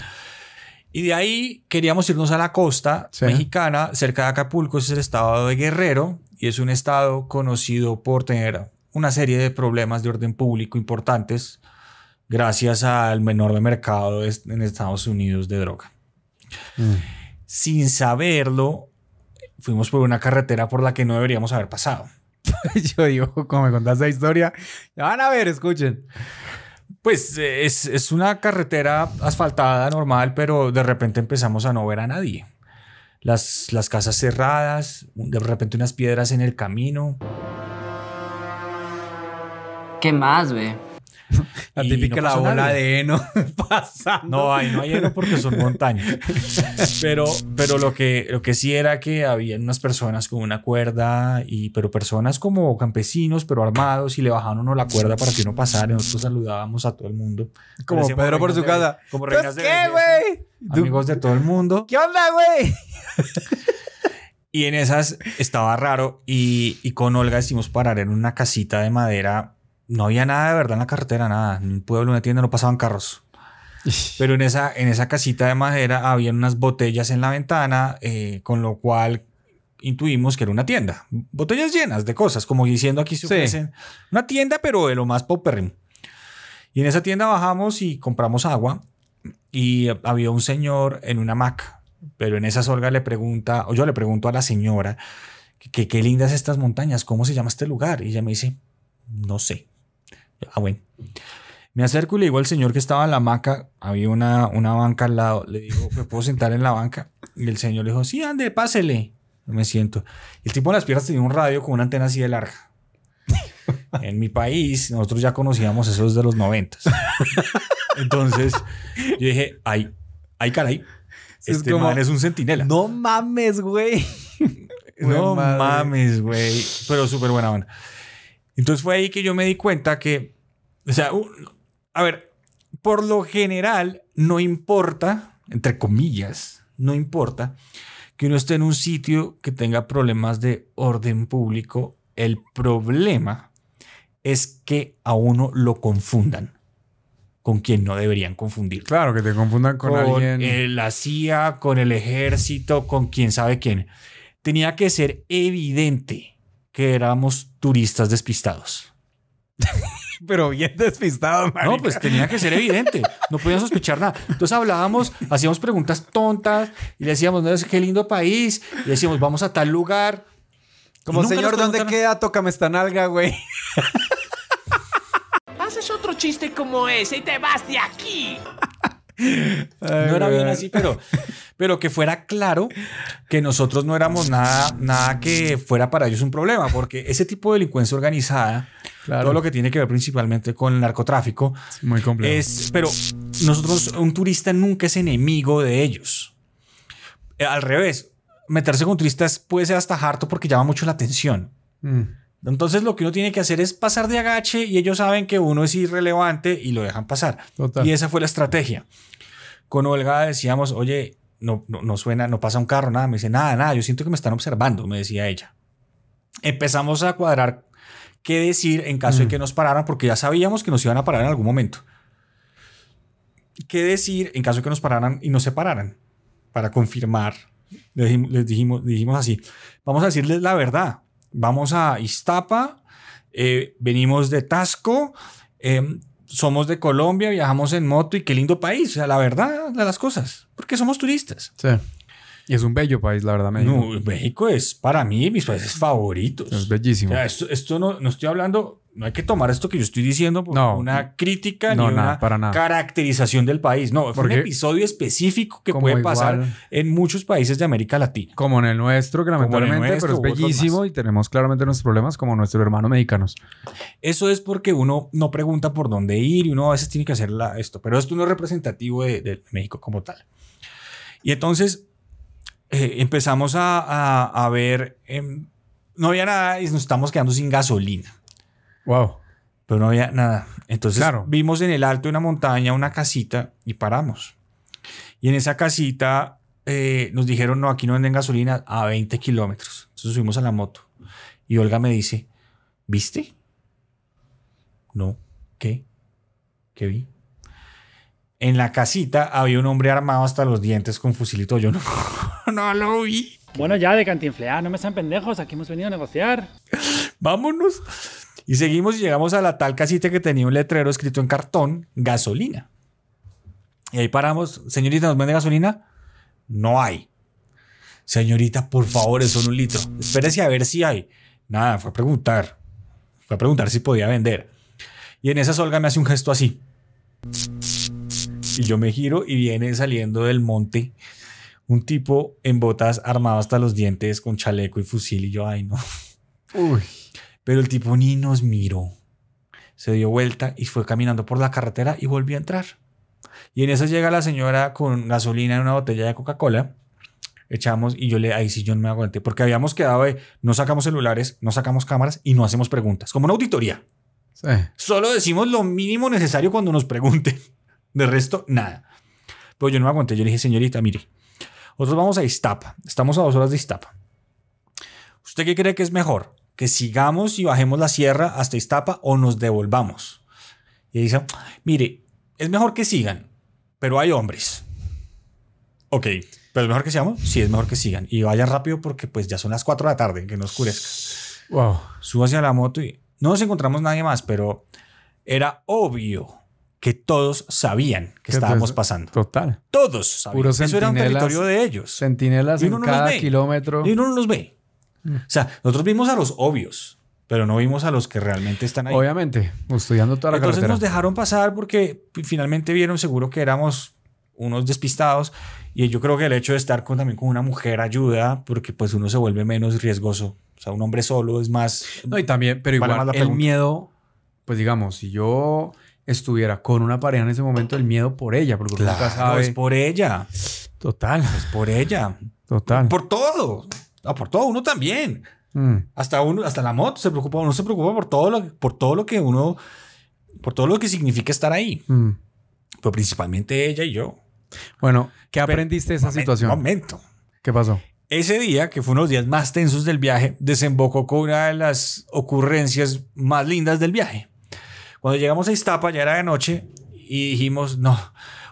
Y de ahí queríamos irnos a la costa mexicana, cerca de Acapulco, es el estado de Guerrero y es un estado conocido por tener una serie de problemas de orden público importantes gracias al menor mercado en Estados Unidos de droga. Mm. Sin saberlo, fuimos por una carretera por la que no deberíamos haber pasado. *laughs* Yo digo, como me contaste la historia, ya van a ver, escuchen. Pues eh, es, una carretera asfaltada normal, pero de repente empezamos a no ver a nadie. Las, las casas cerradas, de repente unas piedras en el camino. ¿Qué más, ve? *laughs* La típica la bola de heno *laughs* pasando. No, ahí no hay heno porque son montañas. *laughs* Pero, pero lo, que, lo que sí era que había unas personas con una cuerda, y, pero personas como campesinos, pero armados, y le bajaban uno la cuerda para que uno pasara. Y nosotros saludábamos a todo el mundo. Como Pedro por su casa. ¿Pues qué, güey? Amigos de todo el mundo. ¿Qué onda, güey? Y en esas estaba raro y, y con Olga Decimos parar en una casita de madera no había nada de verdad en la carretera, nada. En un pueblo, una tienda, no pasaban carros. Pero en esa, en esa casita de madera había unas botellas en la ventana, eh, con lo cual intuimos que era una tienda. Botellas llenas de cosas, como diciendo aquí se una tienda, pero de lo más poper. Y en esa tienda bajamos y compramos agua y había un señor en una hamaca, pero en esa solga le pregunta, o yo le pregunto a la señora, que qué lindas estas montañas, ¿cómo se llama este lugar? Y ella me dice, no sé. Ah, bueno. Me acerco y le digo al señor que estaba en la hamaca, había una, una banca al lado, le digo, ¿me puedo sentar en la banca? Y el señor le dijo, sí, ande, pásele. Me siento. El tipo en las piernas tenía un radio con una antena así de larga. *laughs* En mi país, nosotros ya conocíamos eso de los noventas. Entonces, yo dije, ay, ay, caray, este es man es un centinela. No mames, güey. *laughs* no mames, güey. Pero súper buena banda. Entonces fue ahí que yo me di cuenta que, o sea, a ver, por lo general no importa, entre comillas, no importa que uno esté en un sitio que tenga problemas de orden público, el problema es que a uno lo confundan con quien no deberían confundir. Claro, que te confundan con, alguien. Con la CIA, con el ejército, con quién sabe quién. Tenía que ser evidente que éramos turistas despistados. *laughs* Pero bien despistados, marica. No, pues tenía que ser evidente. No podían sospechar nada. Entonces hablábamos, hacíamos preguntas tontas y le decíamos, no, qué lindo país. Y decíamos, vamos a tal lugar. Como, señor, ¿dónde queda? Tócame esta nalga, güey. *laughs* Haces otro chiste como ese y te vas de aquí. *laughs* no era bien así, pero, pero que fuera claro que nosotros no éramos nada, nada que fuera para ellos un problema, porque ese tipo de delincuencia organizada, todo lo que tiene que ver principalmente con el narcotráfico, muy complejo. Es, pero nosotros, un turista nunca es enemigo de ellos. Al revés, meterse con turistas puede ser hasta harto porque llama mucho la atención. Mm. Entonces lo que uno tiene que hacer es pasar de agache y ellos saben que uno es irrelevante y lo dejan pasar. Y esa fue la estrategia. Con Olga decíamos, oye, no, no, suena, no pasa un carro, nada. Me dice, nada, nada, yo siento que me están observando, me decía ella. Empezamos a cuadrar qué decir en caso de mm. que nos pararan, porque ya sabíamos que nos iban a parar en algún momento. ¿Qué decir en caso de que nos pararan y nos pararan Para confirmar, les dijimos así, vamos a decirles la verdad, vamos a Iztapa, eh, venimos de Tasco, em, somos de Colombia, viajamos en moto y qué lindo país, o sea, la verdad de las cosas, porque somos turistas. Sí. Y es un bello país, la verdad, México. México es para mí mis países favoritos. Es bellísimo. esto, no, no estoy hablando no hay que tomar esto que yo estoy diciendo por una crítica ni una caracterización del país. No, es un episodio específico que puede pasar en muchos países de América Latina. Como en el nuestro, que lamentablemente, pero es bellísimo y tenemos claramente nuestros problemas como nuestro hermano mexicanos. Eso es porque uno no pregunta por dónde ir y uno a veces tiene que hacer esto, pero esto no es representativo de, México como tal. Y entonces eh, empezamos a, ver, em, no había nada y nos estamos quedando sin gasolina. Wow. Pero no había nada. Entonces vimos en el alto de una montaña una casita y paramos. Y en esa casita eh, nos dijeron, no, aquí no venden gasolina a 20 kilómetros. Entonces subimos a la moto. Y Olga me dice, ¿viste? No, ¿qué? ¿Qué vi? En la casita había un hombre armado hasta los dientes con fusilito. Yo no, *laughs* no lo vi. Bueno, ya de cantinflear, no me sean pendejos, aquí hemos venido a negociar. Vámonos. Y seguimos y llegamos a la tal casita que tenía un letrero escrito en cartón, gasolina. Y ahí paramos, señorita, ¿nos vende gasolina? No hay. Señorita, por favor, es un litro. Espérese a ver si hay. Nada, fue a preguntar. Fue a preguntar si podía vender. Y en esa solga me hace un gesto así. Y yo me giro y viene saliendo del monte un tipo en botas armado hasta los dientes con chaleco y fusil. Y yo, ay, no. Uy. Pero el tipo ni nos miró. Se dio vuelta y fue caminando por la carretera y volvió a entrar. Y en eso llega la señora con gasolina en una botella de Coca-Cola. Echamos y yo le, ahí sí yo no me aguanté, porque habíamos quedado de no sacamos celulares, no sacamos cámaras y no hacemos preguntas, como una auditoría. Solo decimos lo mínimo necesario cuando nos pregunten. De resto, nada. Pero yo no me aguanté, yo le dije, señorita, mire, nosotros vamos a Iztapa, estamos a dos horas de Iztapa. ¿Usted qué cree que es mejor? que sigamos y bajemos la sierra hasta Iztapa o nos devolvamos. Y dice, mire, es mejor que sigan, pero hay hombres. Ok, pero es mejor que sigamos. Sí, es mejor que sigan. Y vayan rápido porque pues ya son las 4 de la tarde, que no oscurezca. Wow. Subo hacia la moto y no nos encontramos nadie más, pero era obvio que todos sabían que estábamos pasando. Total. Todos sabían. Eso era un territorio de ellos. Centinelas en cada kilómetro. Y uno no nos ve. Mm. O sea, nosotros vimos a los obvios, pero no vimos a los que realmente están ahí. Obviamente, estudiando toda la Entonces nos dejaron pasar porque finalmente vieron seguro que éramos unos despistados y yo creo que el hecho de estar con, también con una mujer ayuda porque pues uno se vuelve menos riesgoso. O sea, un hombre solo es más... No, y también, pero igual el miedo, pues digamos, si yo estuviera con una pareja en ese momento, el miedo por ella, porque claro, nunca es por ella. Total. Es por ella. Total. Por todo. Ah, por todo. uno también. Mm. Hasta hasta la moto se preocupa, uno se preocupa por todo lo, por todo lo que uno, por todo lo que significa estar ahí. Mm. Pero principalmente ella y yo. Bueno, ¿qué aprendiste de esa situación? situación? Momento. ¿Qué pasó? Ese día, que fue uno de los días más tensos del viaje, desembocó con una de las ocurrencias más lindas del viaje. Cuando llegamos a Iztapa, ya era de noche, y dijimos, no,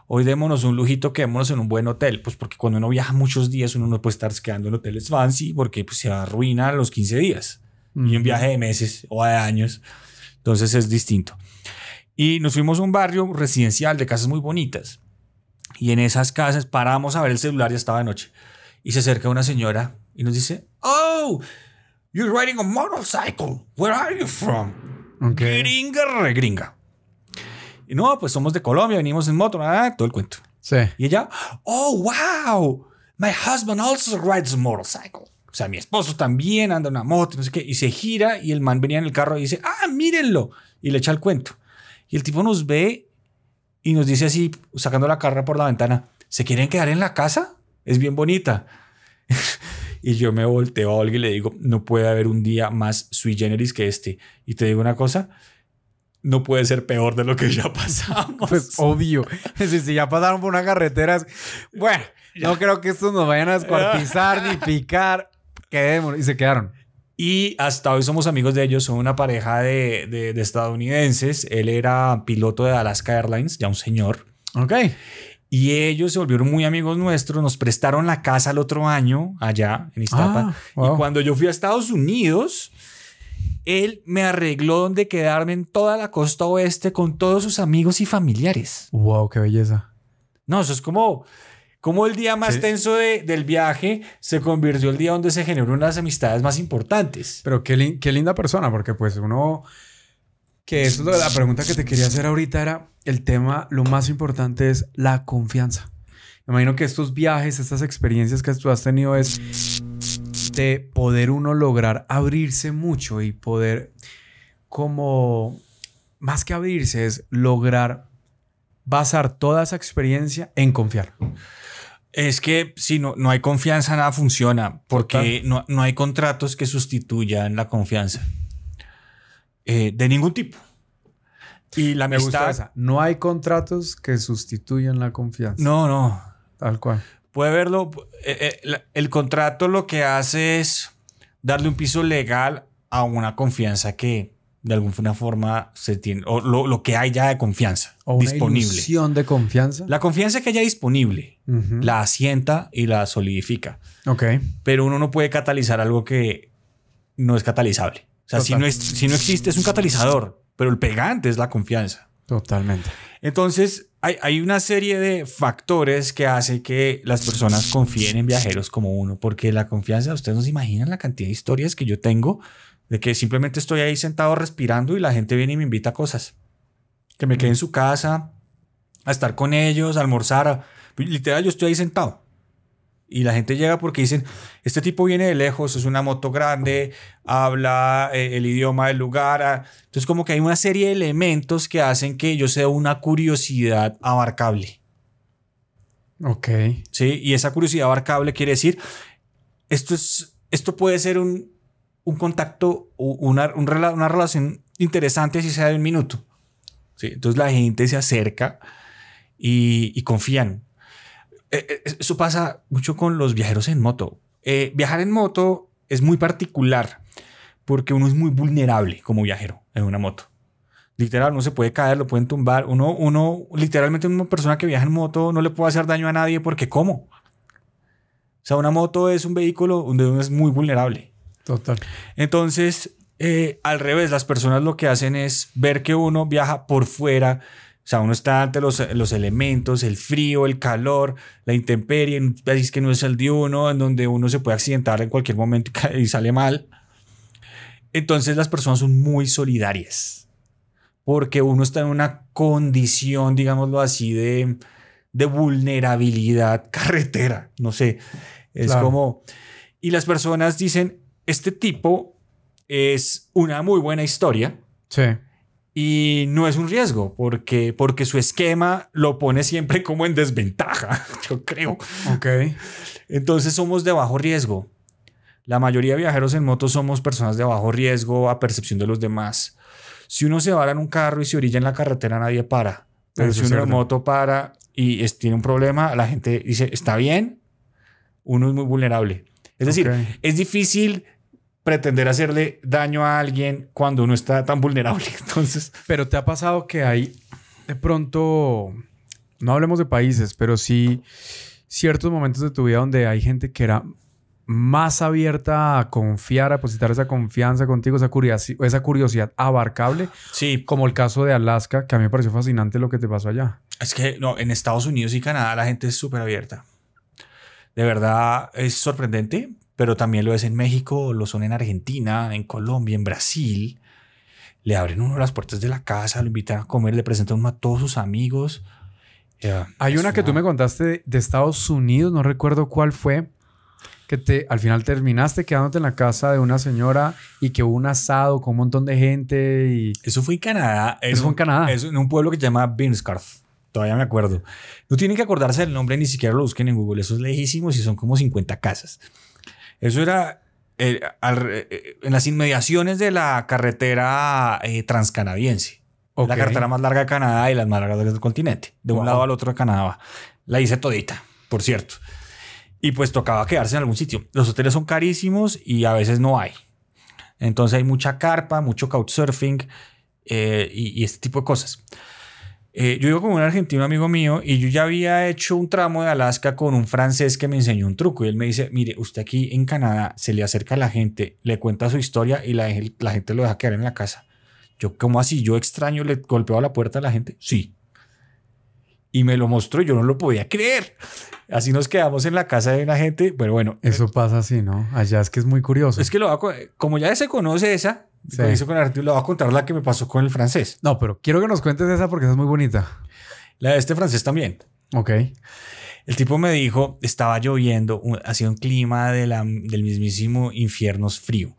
hoy démonos un lujito, quedémonos en un buen hotel, pues porque cuando uno viaja muchos días uno no puede estar quedando en hoteles fancy porque pues, se arruina a los 15 días y un viaje de meses o de años. Entonces es distinto. Y nos fuimos a un barrio residencial de casas muy bonitas. Y en esas casas paramos a ver el celular, ya estaba de noche. Y se acerca una señora y nos dice, Oh, you're riding a motorcycle. Where are you from? Okay. Gringa, regringa. Y no, pues somos de Colombia, venimos en moto, nada, ah, todo el cuento. Sí. Y ella, oh, wow, my husband also rides a motorcycle. O sea, mi esposo también anda en una moto, no sé qué. Y se gira y el man venía en el carro y dice, ah, mírenlo. Y le echa el cuento. Y el tipo nos ve y nos dice así, sacando la carga por la ventana, ¿se quieren quedar en la casa? Es bien bonita. *laughs* y yo me volteo a Olga y le digo, no puede haber un día más sui generis que este. Y te digo una cosa, no puede ser peor de lo que ya *laughs* pasamos. Pues obvio. *laughs* Si, si ya pasaron por unas carreteras... bueno, no creo que estos nos vayan a *laughs* descuartizar ni picar. Quedemos. Y se quedaron. Y hasta hoy somos amigos de ellos, son una pareja de, de, estadounidenses. Él era piloto de Alaska Airlines, ya un señor. Ok. Y ellos se volvieron muy amigos nuestros, nos prestaron la casa el otro año allá en Iztapa. Ah, y cuando yo fui a Estados Unidos, él me arregló donde quedarme en toda la costa oeste con todos sus amigos y familiares. ¡Wow! ¡Qué belleza! No, eso es como, como el día más tenso del viaje se convirtió el día donde se generó unas amistades más importantes. Pero qué, qué linda persona, porque pues uno... Que eso es la pregunta que te quería hacer ahorita era el tema, lo más importante es la confianza. Me imagino que estos viajes, estas experiencias que tú has tenido es de poder uno lograr abrirse mucho y poder como, más que abrirse, es lograr basar toda esa experiencia en confiar. Es que si no, no hay confianza, nada funciona, porque no, hay contratos que sustituyan la confianza. Eh, de ningún tipo. Y la Me gusta No hay contratos que sustituyan la confianza. No, no. Tal cual puede verlo. Eh, eh, el contrato lo que hace es darle un piso legal a una confianza que de alguna forma se tiene, o lo, que hay ya de confianza o una disponible. de confianza. La confianza que haya disponible la asienta y la solidifica. Ok. Pero uno no puede catalizar algo que no es catalizable. O sea, si no, es, si no existe, es un catalizador, pero el pegante es la confianza. Totalmente. Entonces, hay, una serie de factores que hace que las personas confíen en viajeros como uno, porque la confianza, ustedes no se imaginan la cantidad de historias que yo tengo de que simplemente estoy ahí sentado respirando y la gente viene y me invita a cosas. Que me quede en mm. su casa, a estar con ellos, a almorzar. literal, yo estoy ahí sentado. Y la gente llega porque dicen, este tipo viene de lejos, es una moto grande, habla eh, el idioma del lugar. Ah, entonces como que hay una serie de elementos que hacen que yo sea una curiosidad abarcable. Ok. Sí, y esa curiosidad abarcable quiere decir, esto, es, esto puede ser un, un contacto, una, una relación interesante si sea de un minuto. Sí, entonces la gente se acerca y confían eh, eh, eso pasa mucho con los viajeros en moto. Eh, viajar en moto es muy particular porque uno es muy vulnerable como viajero en una moto. Literal, uno se puede caer, lo pueden tumbar. Uno, uno, literalmente una persona que viaja en moto no le puede hacer daño a nadie porque ¿cómo? O sea, una moto es un vehículo donde uno es muy vulnerable. Total. Entonces, al revés, las personas lo que hacen es ver que uno viaja por fuera o sea, uno está ante los, los, elementos, el frío, el calor, la intemperie, en país que no es el de uno, en donde uno se puede accidentar en cualquier momento *laughs* y sale mal. Entonces las personas son muy solidarias, porque uno está en una condición, digámoslo así, de, de vulnerabilidad *laughs* carretera, no sé, es como... Y las personas dicen, este tipo es una muy buena historia. Sí y no es un riesgo porque, porque su esquema lo pone siempre como en desventaja, *laughs* yo creo. Ok. Entonces somos de bajo riesgo. La mayoría de viajeros en moto somos personas de bajo riesgo a percepción de los demás. Si uno se va en un carro y se orilla en la carretera, nadie para. Pero si uno en moto para y tiene un problema, la gente dice, está bien, uno es muy vulnerable. Es decir, es difícil pretender hacerle daño a alguien cuando uno está tan vulnerable. *laughs* Entonces. Pero te ha pasado que hay de pronto, no hablemos de países, pero sí ciertos momentos de tu vida donde hay gente que era más abierta a confiar, a depositar esa confianza contigo, esa curiosidad, esa curiosidad abarcable. Sí. Como el caso de Alaska, que a mí me pareció fascinante lo que te pasó allá. Es que no, en Estados Unidos y Canadá la gente es súper abierta. De verdad es sorprendente pero también lo es en México, lo son en Argentina, en Colombia, en Brasil. Le abren uno las puertas de la casa, lo invitan a comer, le presentan a todos sus amigos. Hay una, que tú me contaste de Estados Unidos, no recuerdo cuál fue, que te, al final terminaste quedándote en la casa de una señora y que hubo un asado con un montón de gente Eso fue en Canadá. Eso fue en Canadá. Es en un pueblo que se llama Binscarth. Todavía me acuerdo. No tienen que acordarse del nombre, ni siquiera lo busquen en Google. Eso es lejísimo y son como 50 casas. Eso era eh, eh, eh, en las inmediaciones de la carretera transcanadiense. La carretera más larga de Canadá y las más largas del continente. De un lado al otro de Canadá. Va. La hice todita, por cierto. Y pues tocaba quedarse en algún sitio. Los hoteles son carísimos y a veces no hay. Entonces hay mucha carpa, mucho couchsurfing y este tipo de cosas. Eh, yo iba con un argentino amigo mío y yo ya había hecho un tramo de Alaska con un francés que me enseñó un truco y él me dice, mire, usted aquí en Canadá se le acerca a la gente, le cuenta su historia y la, gente lo deja quedar en la casa. Yo, ¿cómo así? ¿Yo extraño le golpeo a la puerta a la gente? Sí. Y me lo mostró y yo no lo podía creer. Así nos quedamos en la casa de la gente, pero bueno. Eso eh, pasa así, ¿no? Allá es que es muy curioso. Es que lo como ya se conoce esa, Sí. Lo hizo con el artículo. Le voy a contar la que me pasó con el francés. No, pero quiero que nos cuentes esa porque es muy bonita. La de este francés también. Ok. El tipo me dijo, estaba lloviendo, hacía un clima de la, del mismísimo infierno frío.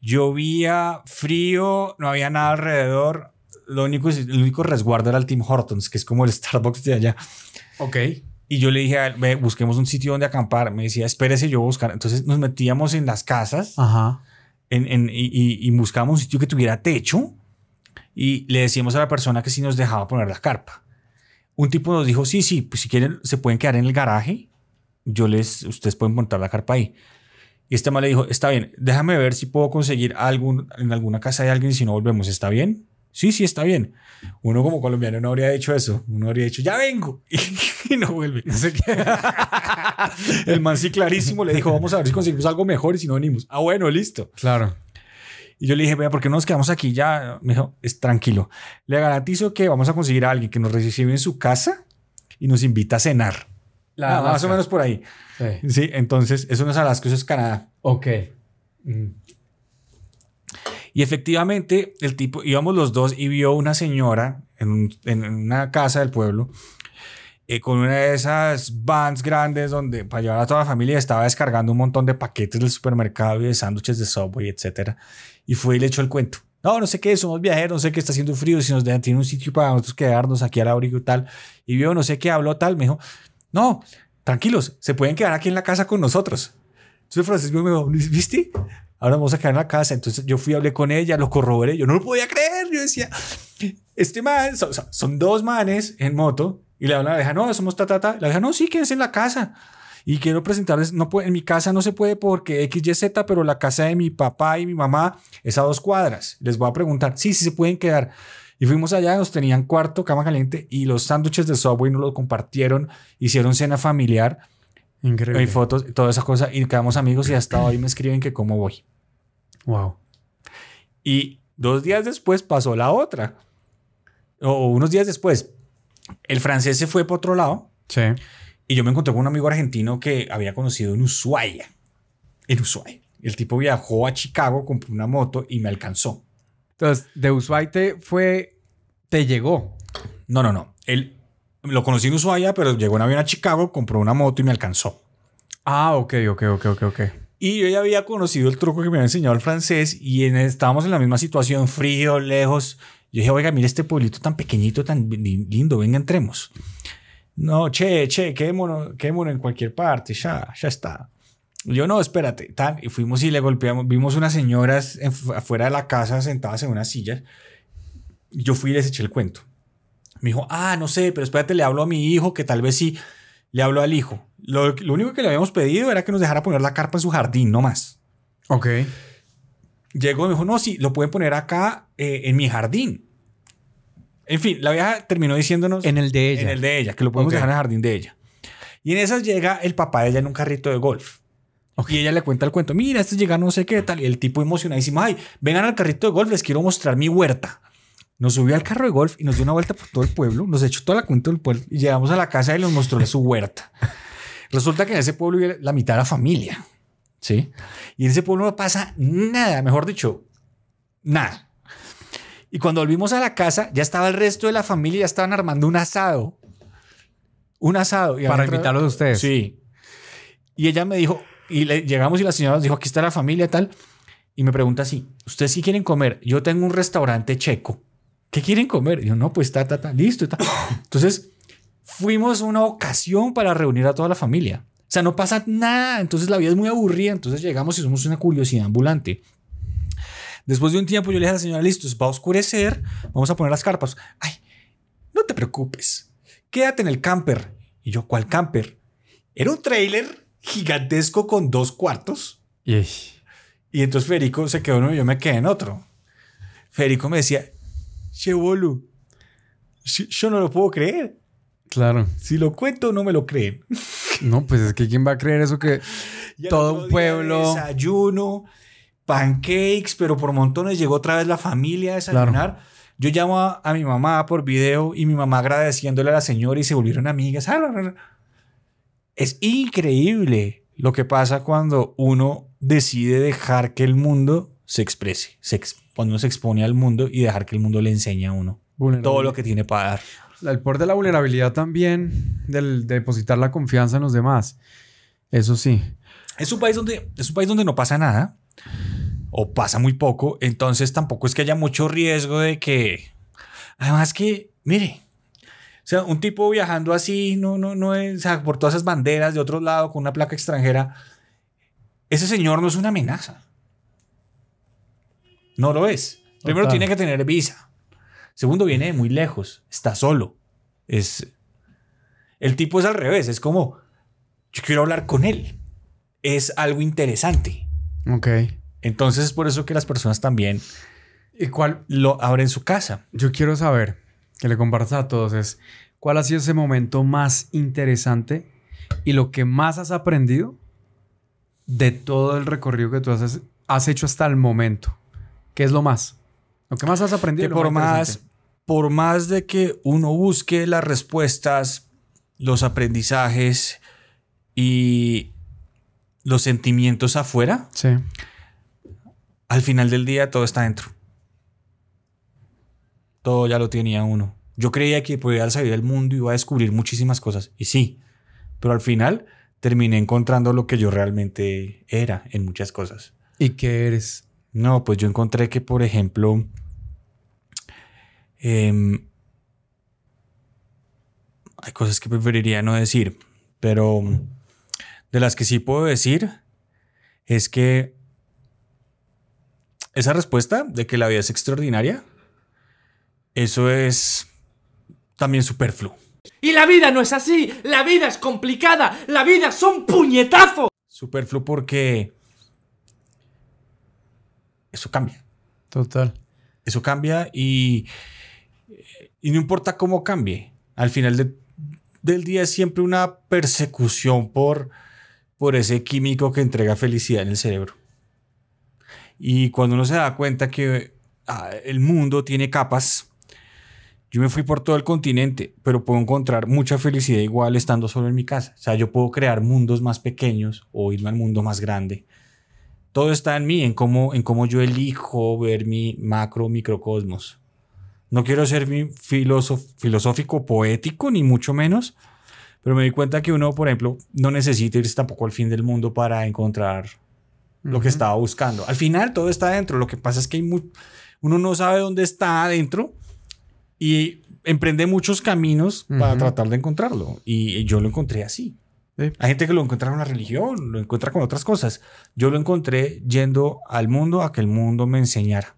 Llovía frío, no había nada alrededor. Lo único, el único resguardo era el Tim Hortons, que es como el *laughs* Starbucks de allá. Ok. Y yo le dije, a él, busquemos un sitio donde acampar. Me decía, espérese, yo voy a buscar. Entonces nos metíamos en las casas. Ajá y, buscábamos un sitio que tuviera techo y le decíamos a la persona que si nos dejaba poner la carpa. Un tipo nos dijo, sí, sí, pues si quieren se pueden quedar en el garaje, yo les, ustedes pueden montar la carpa ahí. Y este mal le dijo, está bien, déjame ver si puedo conseguir algún, en alguna casa de alguien si no volvemos, ¿está bien? Sí, sí, está bien. Uno como colombiano no habría dicho eso. Uno habría dicho, ya vengo. *laughs* Y, no vuelve. *laughs* El man sí clarísimo le dijo, vamos a ver si conseguimos algo mejor y si no venimos. Ah, bueno, listo. Claro. Y yo le dije, vea, ¿por qué no nos quedamos aquí ya? Me dijo, es tranquilo. Le garantizo que vamos a conseguir a alguien que nos recibe en su casa y nos invita a cenar. más o menos por ahí. Sí. entonces eso no es Alaska, eso es Canadá. Ok. Mm. Y efectivamente, el tipo, íbamos los dos y vio una señora en, una casa del pueblo eh, con una de esas vans grandes donde para llevar a toda la familia estaba descargando un montón de paquetes del supermercado y de sándwiches de Subway, etc. Y fue y le echó el cuento. No, no sé qué, somos viajeros, no sé qué está haciendo frío, si nos dejan, tiene un sitio para nosotros quedarnos aquí al abrigo y tal. Y vio, no sé qué, habló tal, me dijo, no, tranquilos, se pueden quedar aquí en la casa con nosotros. Entonces Francisco me dijo, ¿viste? ahora vamos a quedar en la casa. Entonces yo fui, hablé con ella, lo corroboré, yo no lo podía creer, yo decía, este man, son, dos manes en moto y le hablan a la deja no, somos tatata... ta, La deja, no, sí, quédense en la casa. Y quiero presentarles, no puede, en mi casa no se puede porque XYZ, pero la casa de mi papá y mi mamá es a dos cuadras. Les voy a preguntar, sí, sí se pueden quedar. Y fuimos allá, nos tenían cuarto, cama caliente y los sándwiches de Subway nos lo compartieron, hicieron cena familiar Increíble. Hay fotos, todas esas cosas. Y quedamos amigos y hasta hoy me escriben que cómo voy. Wow. Y dos días después pasó la otra. O unos días después. El francés se fue por otro lado. Sí. Y yo me encontré con un amigo argentino que había conocido en Ushuaia. En Ushuaia. El tipo viajó a Chicago, compró una moto y me alcanzó. Entonces, de Ushuaia te fue. Te llegó. No, no, no. Él lo conocí en Ushuaia, pero llegó en avión a Chicago, compró una moto y me alcanzó. Ah, ok, ok, ok, ok, ok. Y yo ya había conocido el truco que me había enseñado el francés y en, estábamos en la misma situación, frío, lejos. Yo dije, oiga, mira este pueblito tan pequeñito, tan lindo, venga, entremos. No, che, che, quedémonos, quedémonos en cualquier parte, ya, ya está. Yo no, espérate, tal y fuimos y le golpeamos, vimos unas señoras afuera de la casa sentadas en unas sillas. Yo fui y les eché el cuento. Me dijo, ah, no sé, pero espérate, le hablo a mi hijo, que tal vez sí, le hablo al hijo. Lo, lo único que le habíamos pedido era que nos dejara poner la carpa en su jardín, no más. Ok. Llegó y me dijo, no, sí, lo pueden poner acá eh, en mi jardín. En fin, la vieja terminó diciéndonos... En el de ella. En el de ella, que lo podemos dejar en el jardín de ella. Y en esas llega el papá de ella en un carrito de golf. Y ella le cuenta el cuento, mira, esto llega no sé qué tal. Y el tipo emocionadísimo, ay, vengan al carrito de golf, les quiero mostrar mi huerta. Nos subió al carro de golf y nos dio una vuelta por todo el pueblo, nos echó toda la cuenta del pueblo y llegamos a la casa y nos mostró su huerta. Resulta que en ese pueblo vive la mitad de la familia, ¿sí? Y en ese pueblo no pasa nada, mejor dicho, nada. Y cuando volvimos a la casa, ya estaba el resto de la familia, ya estaban armando un asado. Un asado. Para invitarlos a ustedes. Sí. Y ella me dijo, y llegamos y la señora nos dijo, aquí está la familia, y tal. Y me pregunta así, ¿ustedes sí quieren comer? Yo tengo un restaurante checo ¿qué quieren comer? yo, no, pues ta, ta, ta, listo. Entonces, fuimos una ocasión para reunir a toda la familia. O sea, no pasa nada. Entonces, la vida es muy aburrida. Entonces, llegamos y somos una curiosidad ambulante. Después de un tiempo, yo le dije a la señora, listo, va a oscurecer, vamos a poner las carpas. Ay, no te preocupes, quédate en el camper. Y yo, ¿cuál camper? Era un trailer gigantesco con dos cuartos. Y entonces Federico se quedó uno y yo me quedé en otro. Federico me decía, che, bolu, yo no lo puedo creer. Claro. Si lo cuento, no me lo creen. *laughs* No, pues es que ¿quién va a creer eso que *laughs* todo un pueblo... Desayuno, pancakes, pero por montones llegó otra vez la familia a desayunar. Yo llamo a, mi mamá por video y mi mamá agradeciéndole a la señora y se volvieron amigas. Ah, es increíble lo que pasa cuando uno decide dejar que el mundo se exprese, cuando uno se expone al mundo y dejar que el mundo le enseñe a uno todo lo que tiene para dar. El poder de la vulnerabilidad también, del, depositar la confianza en los demás. Eso sí. Es un país donde, es un país donde no pasa nada o pasa muy poco, entonces tampoco es que haya mucho riesgo de que... Además que, mire, sea, un tipo viajando así, no, no, no, por todas esas banderas de otro lado con una placa extranjera, ese señor no es una amenaza. No lo es. Primero tiene que tener visa. Segundo, viene de muy lejos. Está solo. Es. El tipo es al revés. Es como. Yo quiero hablar con él. Es algo interesante. Ok. Entonces es por eso que las personas también. ¿Y cuál? Lo abren su casa. Yo quiero saber, que le compartas a todos, es. ¿Cuál ha sido ese momento más interesante y lo que más has aprendido de todo el recorrido que tú has hecho hasta el momento? ¿Qué es lo más? Lo que más has aprendido. por más, por más de que uno busque las respuestas, los aprendizajes y los sentimientos afuera, al final del día todo está dentro. Todo ya lo tenía uno. Yo creía que podía salir del mundo y iba a descubrir muchísimas cosas. Y sí, pero al final terminé encontrando lo que yo realmente era en muchas cosas. ¿Y qué eres? No, pues yo encontré que, por ejemplo, em, hay cosas que preferiría no decir, pero de las que sí puedo decir es que esa respuesta de que la vida es extraordinaria, eso es también superfluo. Y la vida no es así, la vida es complicada, la vida son puñetazos. Superfluo porque eso cambia. Total. Eso cambia y, no importa cómo cambie. Al final del día es siempre una persecución por, por ese químico que entrega felicidad en el cerebro. Y cuando uno se da cuenta que ah, el mundo tiene capas, yo me fui por todo el continente, pero puedo encontrar mucha felicidad igual estando solo en mi casa. O sea, yo puedo crear mundos más pequeños o irme al mundo más grande todo está en mí, en cómo, en cómo yo elijo ver mi macro microcosmos. No quiero ser mi filosófico poético, ni mucho menos, pero me di cuenta que uno, por ejemplo, no necesita irse tampoco al fin del mundo para encontrar lo que estaba buscando. Al final todo está adentro, lo que pasa es que hay uno no sabe dónde está adentro y emprende muchos caminos para tratar de encontrarlo. Y yo lo encontré así. Hay gente que lo encuentra con la religión, lo encuentra con otras cosas. Yo lo encontré yendo al mundo a que el mundo me enseñara.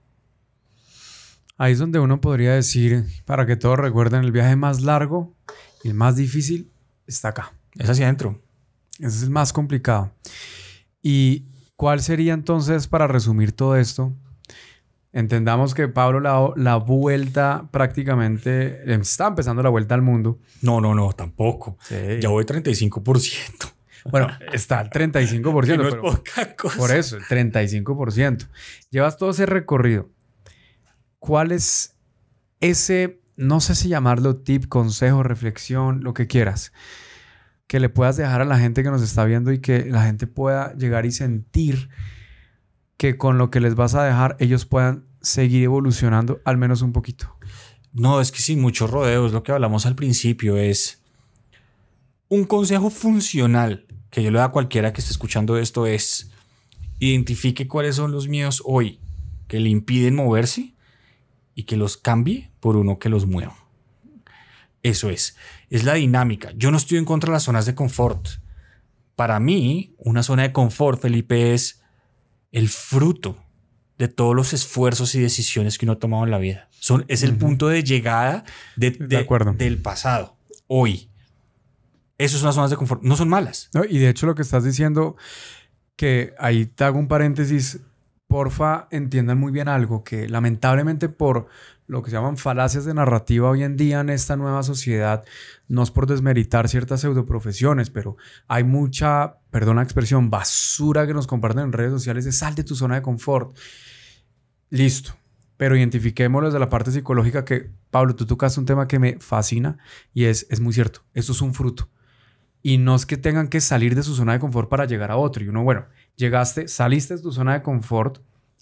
Ahí es donde uno podría decir, para que todos recuerden, el viaje más largo y el más difícil está acá. Es hacia adentro. es el más complicado. ¿Y cuál sería entonces, para resumir todo esto, Entendamos que Pablo la, la vuelta prácticamente em, está empezando la vuelta al mundo. No, no, no, tampoco. Ya voy 35%. *laughs* Bueno, está el 35%. Por eso, el 35%. Llevas todo ese recorrido. ¿Cuál es ese, no sé si llamarlo tip, consejo, reflexión, lo que quieras, que le puedas dejar a la gente que nos está viendo y que la gente pueda llegar y sentir que con lo que les vas a dejar ellos puedan seguir evolucionando al menos un poquito. No, es que sin muchos rodeos, lo que hablamos al principio es un consejo funcional que yo le doy a cualquiera que esté escuchando esto es identifique cuáles son los miedos hoy que le impiden moverse y que los cambie por uno que los mueva. Eso es, es la dinámica. Yo no estoy en contra de las zonas de confort. Para mí, una zona de confort, Felipe, es el fruto de todos los esfuerzos y decisiones que uno ha tomado en la vida. Son, es el punto de llegada de, del pasado, hoy. Esas son las zonas de confort. No son malas. y de hecho lo que estás diciendo, que ahí te hago un paréntesis, porfa, entiendan muy bien algo, que lamentablemente por lo que se llaman falacias de narrativa hoy en día en esta nueva sociedad, no es por desmeritar ciertas pseudoprofesiones, pero hay mucha, perdona la expresión, basura que nos comparten en redes sociales de sal de tu zona de confort. Listo. Pero identifiquémoslo desde la parte psicológica que, Pablo, tú tocas un tema que me fascina y es, es muy cierto. Esto es un fruto. Y no es que tengan que salir de su zona de confort para llegar a otro. Y uno, bueno, llegaste, saliste de tu zona de confort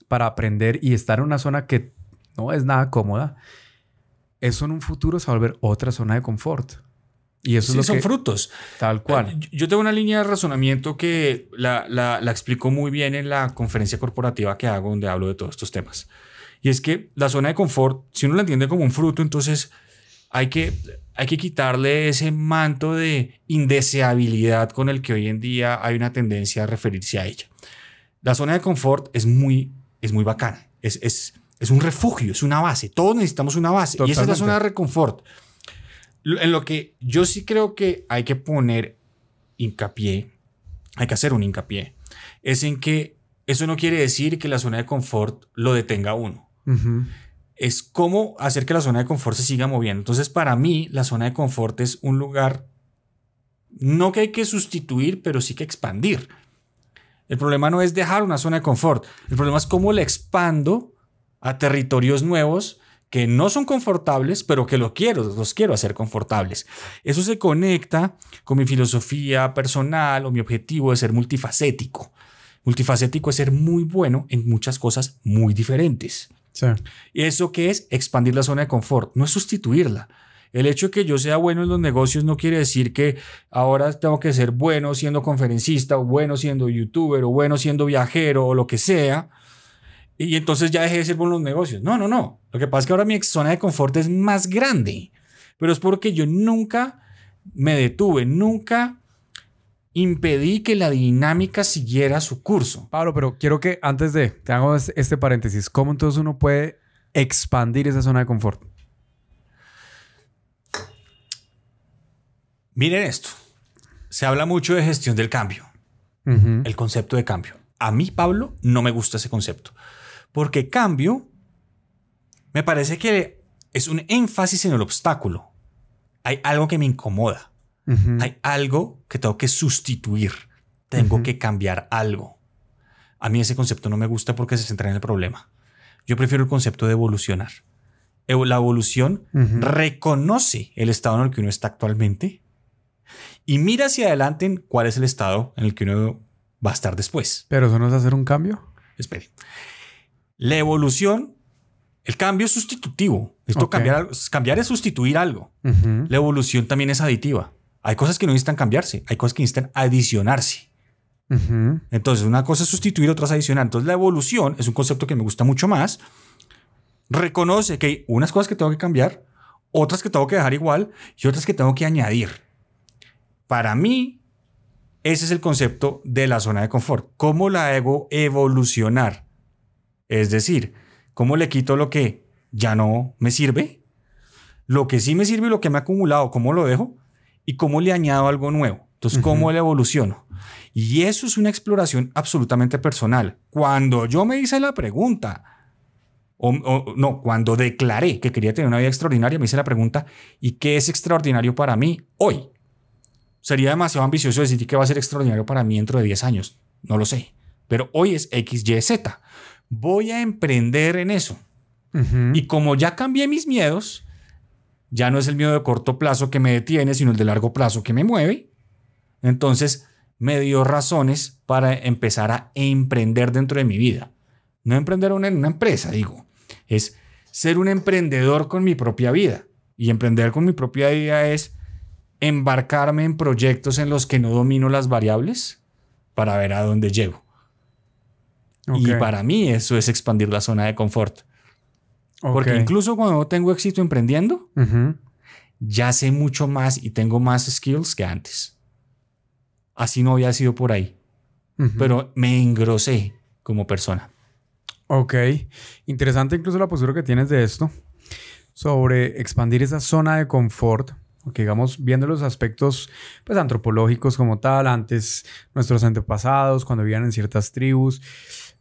para aprender y estar en una zona que no es nada cómoda. Eso en un futuro se va a volver otra zona de confort. Y eso son frutos. Tal cual. Yo tengo una línea de razonamiento que la, la, explico muy bien en la conferencia corporativa que hago, donde hablo de todos estos temas. Y es que la zona de confort, si uno la entiende como un fruto, entonces hay que, hay que quitarle ese manto de indeseabilidad con el que hoy en día hay una tendencia a referirse a ella. La zona de confort es muy, es muy bacana, es, es, es un refugio, es una base. Todos necesitamos una base. Y esa es la zona de reconfort en lo que yo sí creo que hay que poner hincapié, hay que hacer un hincapié, es en que eso no quiere decir que la zona de confort lo detenga uno. Es cómo hacer que la zona de confort se siga moviendo. Entonces, para mí, la zona de confort es un lugar, no que hay que sustituir, pero sí que expandir. El problema no es dejar una zona de confort, el problema es cómo la expando a territorios nuevos que no son confortables, pero que lo quiero, los quiero hacer confortables. Eso se conecta con mi filosofía personal o mi objetivo de ser multifacético. Multifacético es ser muy bueno en muchas cosas muy diferentes. eso qué es? Expandir la zona de confort, no es sustituirla. El hecho de que yo sea bueno en los negocios no quiere decir que ahora tengo que ser bueno siendo conferencista o bueno siendo youtuber o bueno siendo viajero o lo que sea y entonces ya dejé de ser buenos los negocios. No, no, no. Lo que pasa es que ahora mi zona de confort es más grande, pero es porque yo nunca me detuve, nunca impedí que la dinámica siguiera su curso. Pablo, pero quiero que antes de, te hago este paréntesis, ¿cómo entonces uno puede expandir esa zona de confort? Miren esto, se habla mucho de gestión del cambio, el concepto de cambio. A mí, Pablo, no me gusta ese concepto. Porque cambio, me parece que es un énfasis en el obstáculo. Hay algo que me incomoda. Hay algo que tengo que sustituir. Tengo que cambiar algo. A mí ese concepto no me gusta porque se centra en el problema. Yo prefiero el concepto de evolucionar. La evolución reconoce el estado en el que uno está actualmente y mira hacia adelante en cuál es el estado en el que uno va a estar después. Pero eso no es hacer un cambio. Espere. La evolución, el cambio es sustitutivo. Esto cambiar, cambiar es sustituir algo. La evolución también es aditiva. Hay cosas que no necesitan cambiarse, hay cosas que necesitan adicionarse. Entonces, una cosa es sustituir, otra es adicionar. Entonces, la evolución es un concepto que me gusta mucho más. Reconoce que hay unas cosas que tengo que cambiar, otras que tengo que dejar igual y otras que tengo que añadir. Para mí, ese es el concepto de la zona de confort. ¿Cómo la hago evolucionar? Es decir, ¿cómo le quito lo que ya no me sirve? Lo que sí me sirve y lo que me ha acumulado, ¿cómo lo dejo? Y cómo le añado algo nuevo. Entonces, ¿cómo le evoluciono? Y eso es una exploración absolutamente personal. Cuando yo me hice la pregunta, o, no, cuando declaré que quería tener una vida extraordinaria, me hice la pregunta, ¿y qué es extraordinario para mí hoy? Sería demasiado ambicioso decir que va a ser extraordinario para mí dentro de 10 años. No lo sé. Pero hoy es X, Y, Z voy a emprender en eso. Y como ya cambié mis miedos, ya no es el miedo de corto plazo que me detiene, sino el de largo plazo que me mueve. Entonces me dio razones para empezar a emprender dentro de mi vida. No emprender en una, una empresa, digo, es ser un emprendedor con mi propia vida. Y emprender con mi propia vida es embarcarme en proyectos en los que no domino las variables para ver a dónde llego. Y para mí eso es expandir la zona de confort. Porque incluso cuando tengo éxito emprendiendo, ya sé mucho más y tengo más skills que antes. Así no había sido por ahí. Pero me engrosé como persona. Ok. Interesante incluso la postura que tienes de esto. Sobre expandir esa zona de confort, porque digamos, viendo los aspectos pues, antropológicos como tal, antes nuestros antepasados, cuando vivían en ciertas tribus,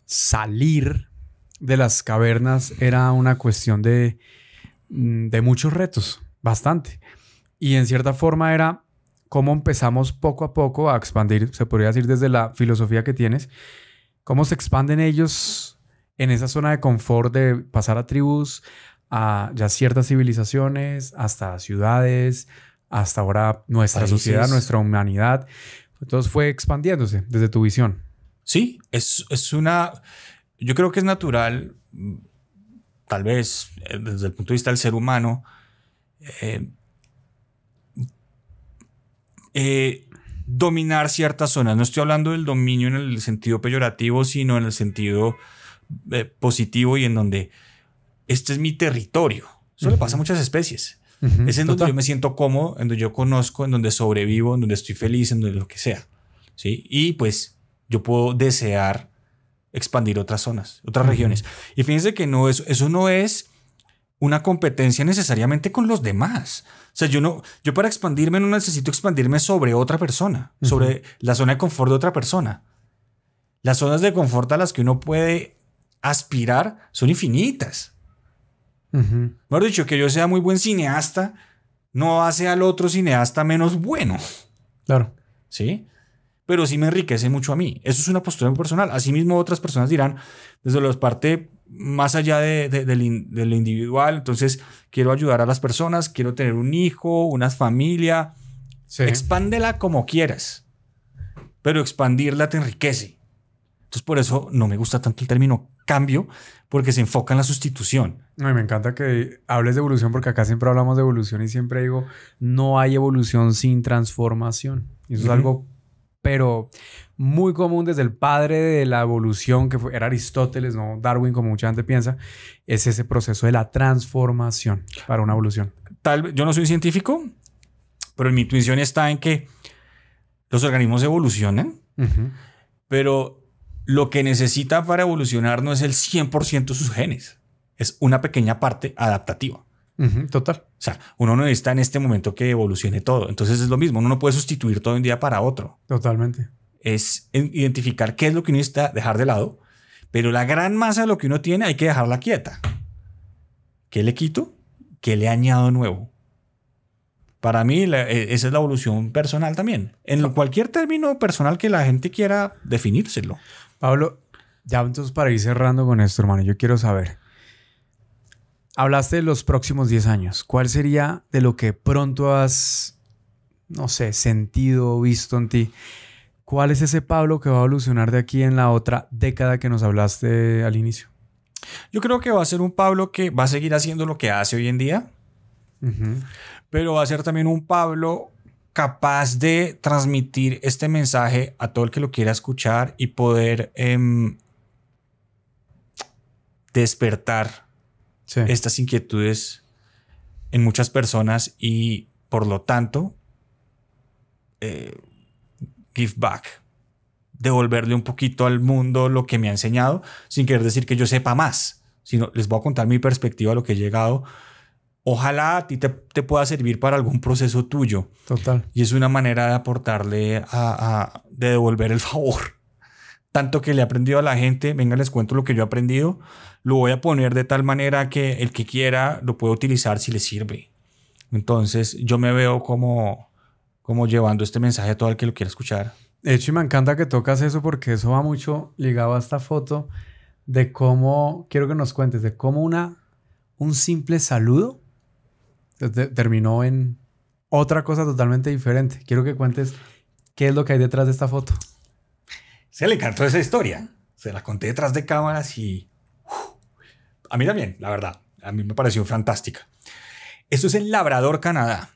salir de las cavernas era una cuestión de, mm, de muchos retos, bastante. Y en cierta forma era cómo empezamos poco a poco a expandir, se podría decir desde la filosofía que tienes, cómo se expanden ellos en esa zona de confort de pasar a tribus, a ya ciertas civilizaciones, hasta ciudades, hasta ahora nuestra sociedad, nuestra humanidad. Entonces fue expandiéndose desde tu visión. Sí, es, una... Yo creo que es natural, tal vez eh, desde el punto de vista del ser humano, eh, eh, dominar ciertas zonas. No estoy hablando del dominio en el sentido peyorativo, sino en el sentido positivo y en donde este es mi territorio. Eso le pasa a muchas especies. Es en donde yo me siento cómodo, en donde yo conozco, en donde sobrevivo, en donde estoy feliz, en donde lo que sea. ¿Sí? Y pues yo puedo desear expandir otras zonas, otras regiones. Y fíjense que no eso, no es una competencia necesariamente con los demás. O sea, yo no, yo para expandirme no necesito expandirme sobre otra persona, sobre la zona de confort de otra persona. Las zonas de confort a las que uno puede aspirar son infinitas. Me Mejor dicho, que yo sea muy buen cineasta no hace al otro cineasta menos bueno. Claro. ¿Sí? pero sí me enriquece mucho a mí. Eso es una postura muy personal. Asimismo, otras personas dirán, desde la parte más allá de, lo individual, entonces quiero ayudar a las personas, quiero tener un hijo, una familia. Expándela como quieras, pero expandirla te enriquece. Entonces, por eso no me gusta tanto el término cambio, porque se enfoca en la sustitución. no me encanta que hables de evolución, porque acá siempre hablamos de evolución y siempre digo, no hay evolución sin transformación. eso es algo pero muy común desde el padre de la evolución, que fue, era Aristóteles, no Darwin, como mucha gente piensa, es ese proceso de la transformación para una evolución. Tal, yo no soy científico, pero mi intuición está en que los organismos evolucionan, pero lo que necesita para evolucionar no es el 100% de sus genes, es una pequeña parte adaptativa. total. O sea, uno no está en este momento que evolucione todo. Entonces es lo mismo, uno no puede sustituir todo un día para otro. Totalmente. Es identificar qué es lo que uno necesita dejar de lado, pero la gran masa de lo que uno tiene hay que dejarla quieta. ¿Qué le quito? ¿Qué le añado nuevo? Para mí e, esa es la evolución personal también. En cualquier término personal que la gente quiera definírselo. Pablo, ya entonces para ir cerrando con esto, hermano, yo quiero saber. Hablaste de los próximos 10 años. ¿Cuál sería de lo que pronto has, no sé, sentido, visto en ti? ¿Cuál es ese Pablo que va a evolucionar de aquí en la otra década que nos hablaste al inicio? Yo creo que va a ser un Pablo que va a seguir haciendo lo que hace hoy en día, pero va a ser también un Pablo capaz de transmitir este mensaje a todo el que lo quiera escuchar y poder em, despertar estas inquietudes en muchas personas y por lo tanto, eh, give back, devolverle un poquito al mundo lo que me ha enseñado, sin querer decir que yo sepa más, sino les voy a contar mi perspectiva a lo que he llegado. Ojalá a ti te, pueda servir para algún proceso tuyo. Total. Y es una manera de aportarle de devolver el favor. Tanto que le he aprendido a la gente, venga, les cuento lo que yo he aprendido, lo voy a poner de tal manera que el que quiera lo pueda utilizar si le sirve. Entonces yo me veo como, como llevando este mensaje a todo el que lo quiera escuchar. De hecho, y me encanta que tocas eso porque eso va mucho ligado a esta foto de cómo, quiero que nos cuentes, de cómo una, un simple saludo terminó en otra cosa totalmente diferente. Quiero que cuentes qué es lo que hay detrás de esta foto. Se le encantó esa historia. Se la conté detrás de cámaras y a mí también, la verdad. A mí me pareció fantástica. Esto es en Labrador, Canadá,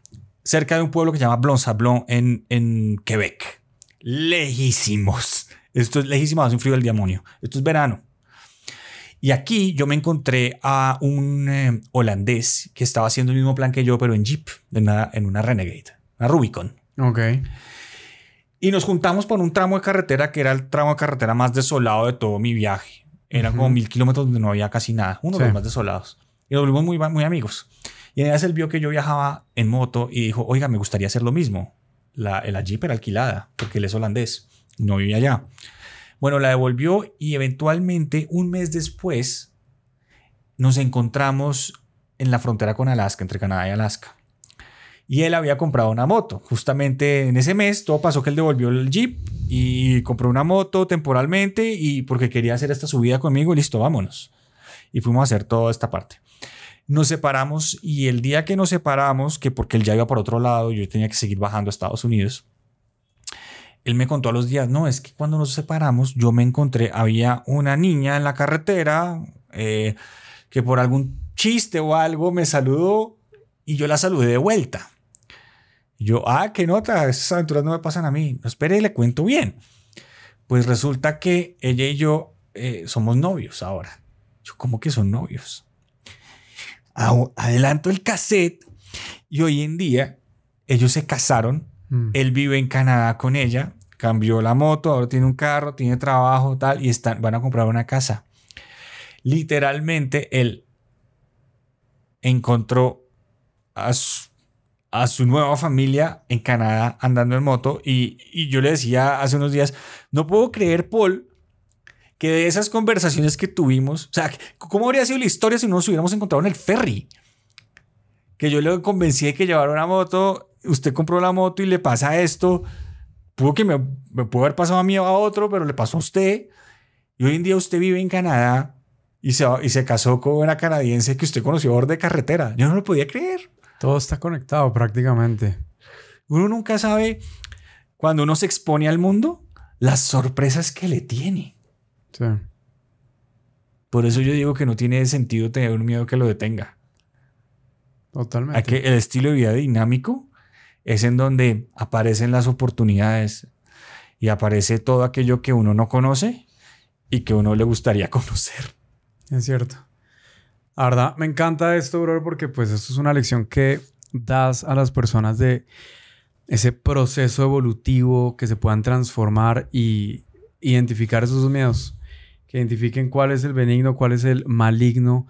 cerca de un pueblo que se llama Blon en, Quebec. Lejísimos. Esto es lejísimo, hace un frío del demonio. Esto es verano. Y aquí yo me encontré a un eh, holandés que estaba haciendo el mismo plan que yo, pero en Jeep, en una, en una Renegade, una Rubicon. Ok. Y nos juntamos por un tramo de carretera que era el tramo de carretera más desolado de todo mi viaje. Eran como mil kilómetros donde no había casi nada. Uno de los más desolados. Y nos volvimos muy, muy amigos. Y además él vio que yo viajaba en moto y dijo, oiga, me gustaría hacer lo mismo. La, la Jeep era alquilada, porque él es holandés. No vivía allá. Bueno, la devolvió y eventualmente un mes después nos encontramos en la frontera con Alaska, entre Canadá y Alaska y él había comprado una moto. Justamente en ese mes todo pasó que él devolvió el jeep y compró una moto temporalmente y porque quería hacer esta subida conmigo, listo, vámonos. Y fuimos a hacer toda esta parte. Nos separamos y el día que nos separamos, que porque él ya iba por otro lado, yo tenía que seguir bajando a Estados Unidos, él me contó a los días, no, es que cuando nos separamos yo me encontré, había una niña en la carretera eh, que por algún chiste o algo me saludó y yo la saludé de vuelta yo, ah, qué nota, esas aventuras no me pasan a mí. No, espere le cuento bien. Pues resulta que ella y yo eh, somos novios ahora. Yo, ¿cómo que son novios? Adelanto el cassette y hoy en día ellos se casaron. Mm. Él vive en Canadá con ella, cambió la moto, ahora tiene un carro, tiene trabajo, tal, y están, van a comprar una casa. Literalmente él encontró a su, a su nueva familia en Canadá andando en moto y, yo le decía hace unos días, no puedo creer, Paul, que de esas conversaciones que tuvimos, o sea, ¿cómo habría sido la historia si no nos hubiéramos encontrado en el ferry? Que yo le convencí de que llevara una moto, usted compró la moto y le pasa esto, pudo que me, me pudo haber pasado a mí o a otro, pero le pasó a usted. Y hoy en día usted vive en Canadá y se, y se casó con una canadiense que usted conoció a de carretera. Yo no lo podía creer. Todo está conectado prácticamente. Uno nunca sabe cuando uno se expone al mundo las sorpresas que le tiene. Sí. Por eso yo digo que no tiene sentido tener un miedo que lo detenga. Totalmente. el estilo de vida dinámico es en donde aparecen las oportunidades y aparece todo aquello que uno no conoce y que uno le gustaría *laughs* conocer. Es cierto. Arda, me encanta esto, bro, porque pues esto es una lección que das a las personas de ese proceso evolutivo que se puedan transformar y identificar esos miedos, que identifiquen cuál es el benigno, cuál es el maligno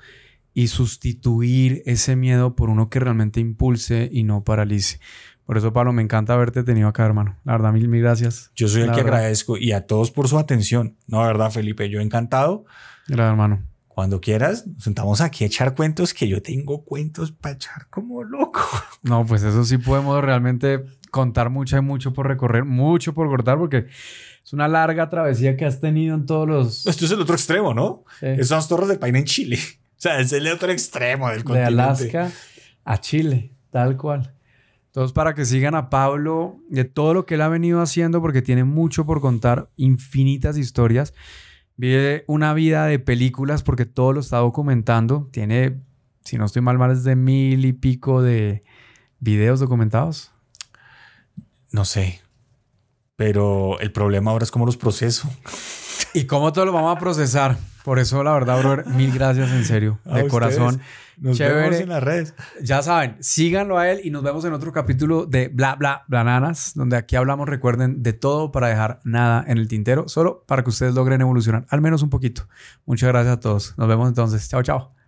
y sustituir ese miedo por uno que realmente impulse y no paralice. Por eso, Pablo, me encanta haberte tenido acá, hermano. La mil, mil gracias. Yo soy el que agradezco y a todos por su atención. No, la verdad, Felipe, yo encantado. Gracias, hermano. Cuando quieras, nos sentamos aquí a echar cuentos que yo tengo cuentos para echar como loco. *laughs* No, pues eso sí podemos realmente contar mucho, y mucho por recorrer, mucho por cortar, porque es una larga travesía que has tenido en todos los. Pues, esto es el otro extremo, ¿no? Esos Son las Torres del Paine en Chile. *laughs* O sea, es el otro extremo del continente. De Alaska a Chile, tal cual. Entonces, para que sigan a Pablo de todo lo que él ha venido haciendo, porque tiene mucho por contar, infinitas historias. Vive una vida de películas porque todo lo está documentando. Tiene, si no estoy mal, más de mil y pico de videos documentados. No sé. Pero el problema ahora es cómo los proceso. ¿Y cómo todo lo vamos a procesar? Por eso, la verdad, brother, mil gracias en serio, de corazón. Nos vemos en las redes. Ya saben, síganlo a él y nos vemos en otro capítulo de Bla Bla Blananas, donde aquí hablamos, recuerden, de todo para dejar nada en el tintero, solo para que ustedes logren evolucionar, al menos un poquito. Muchas gracias a todos. Nos vemos entonces. Chao, chao.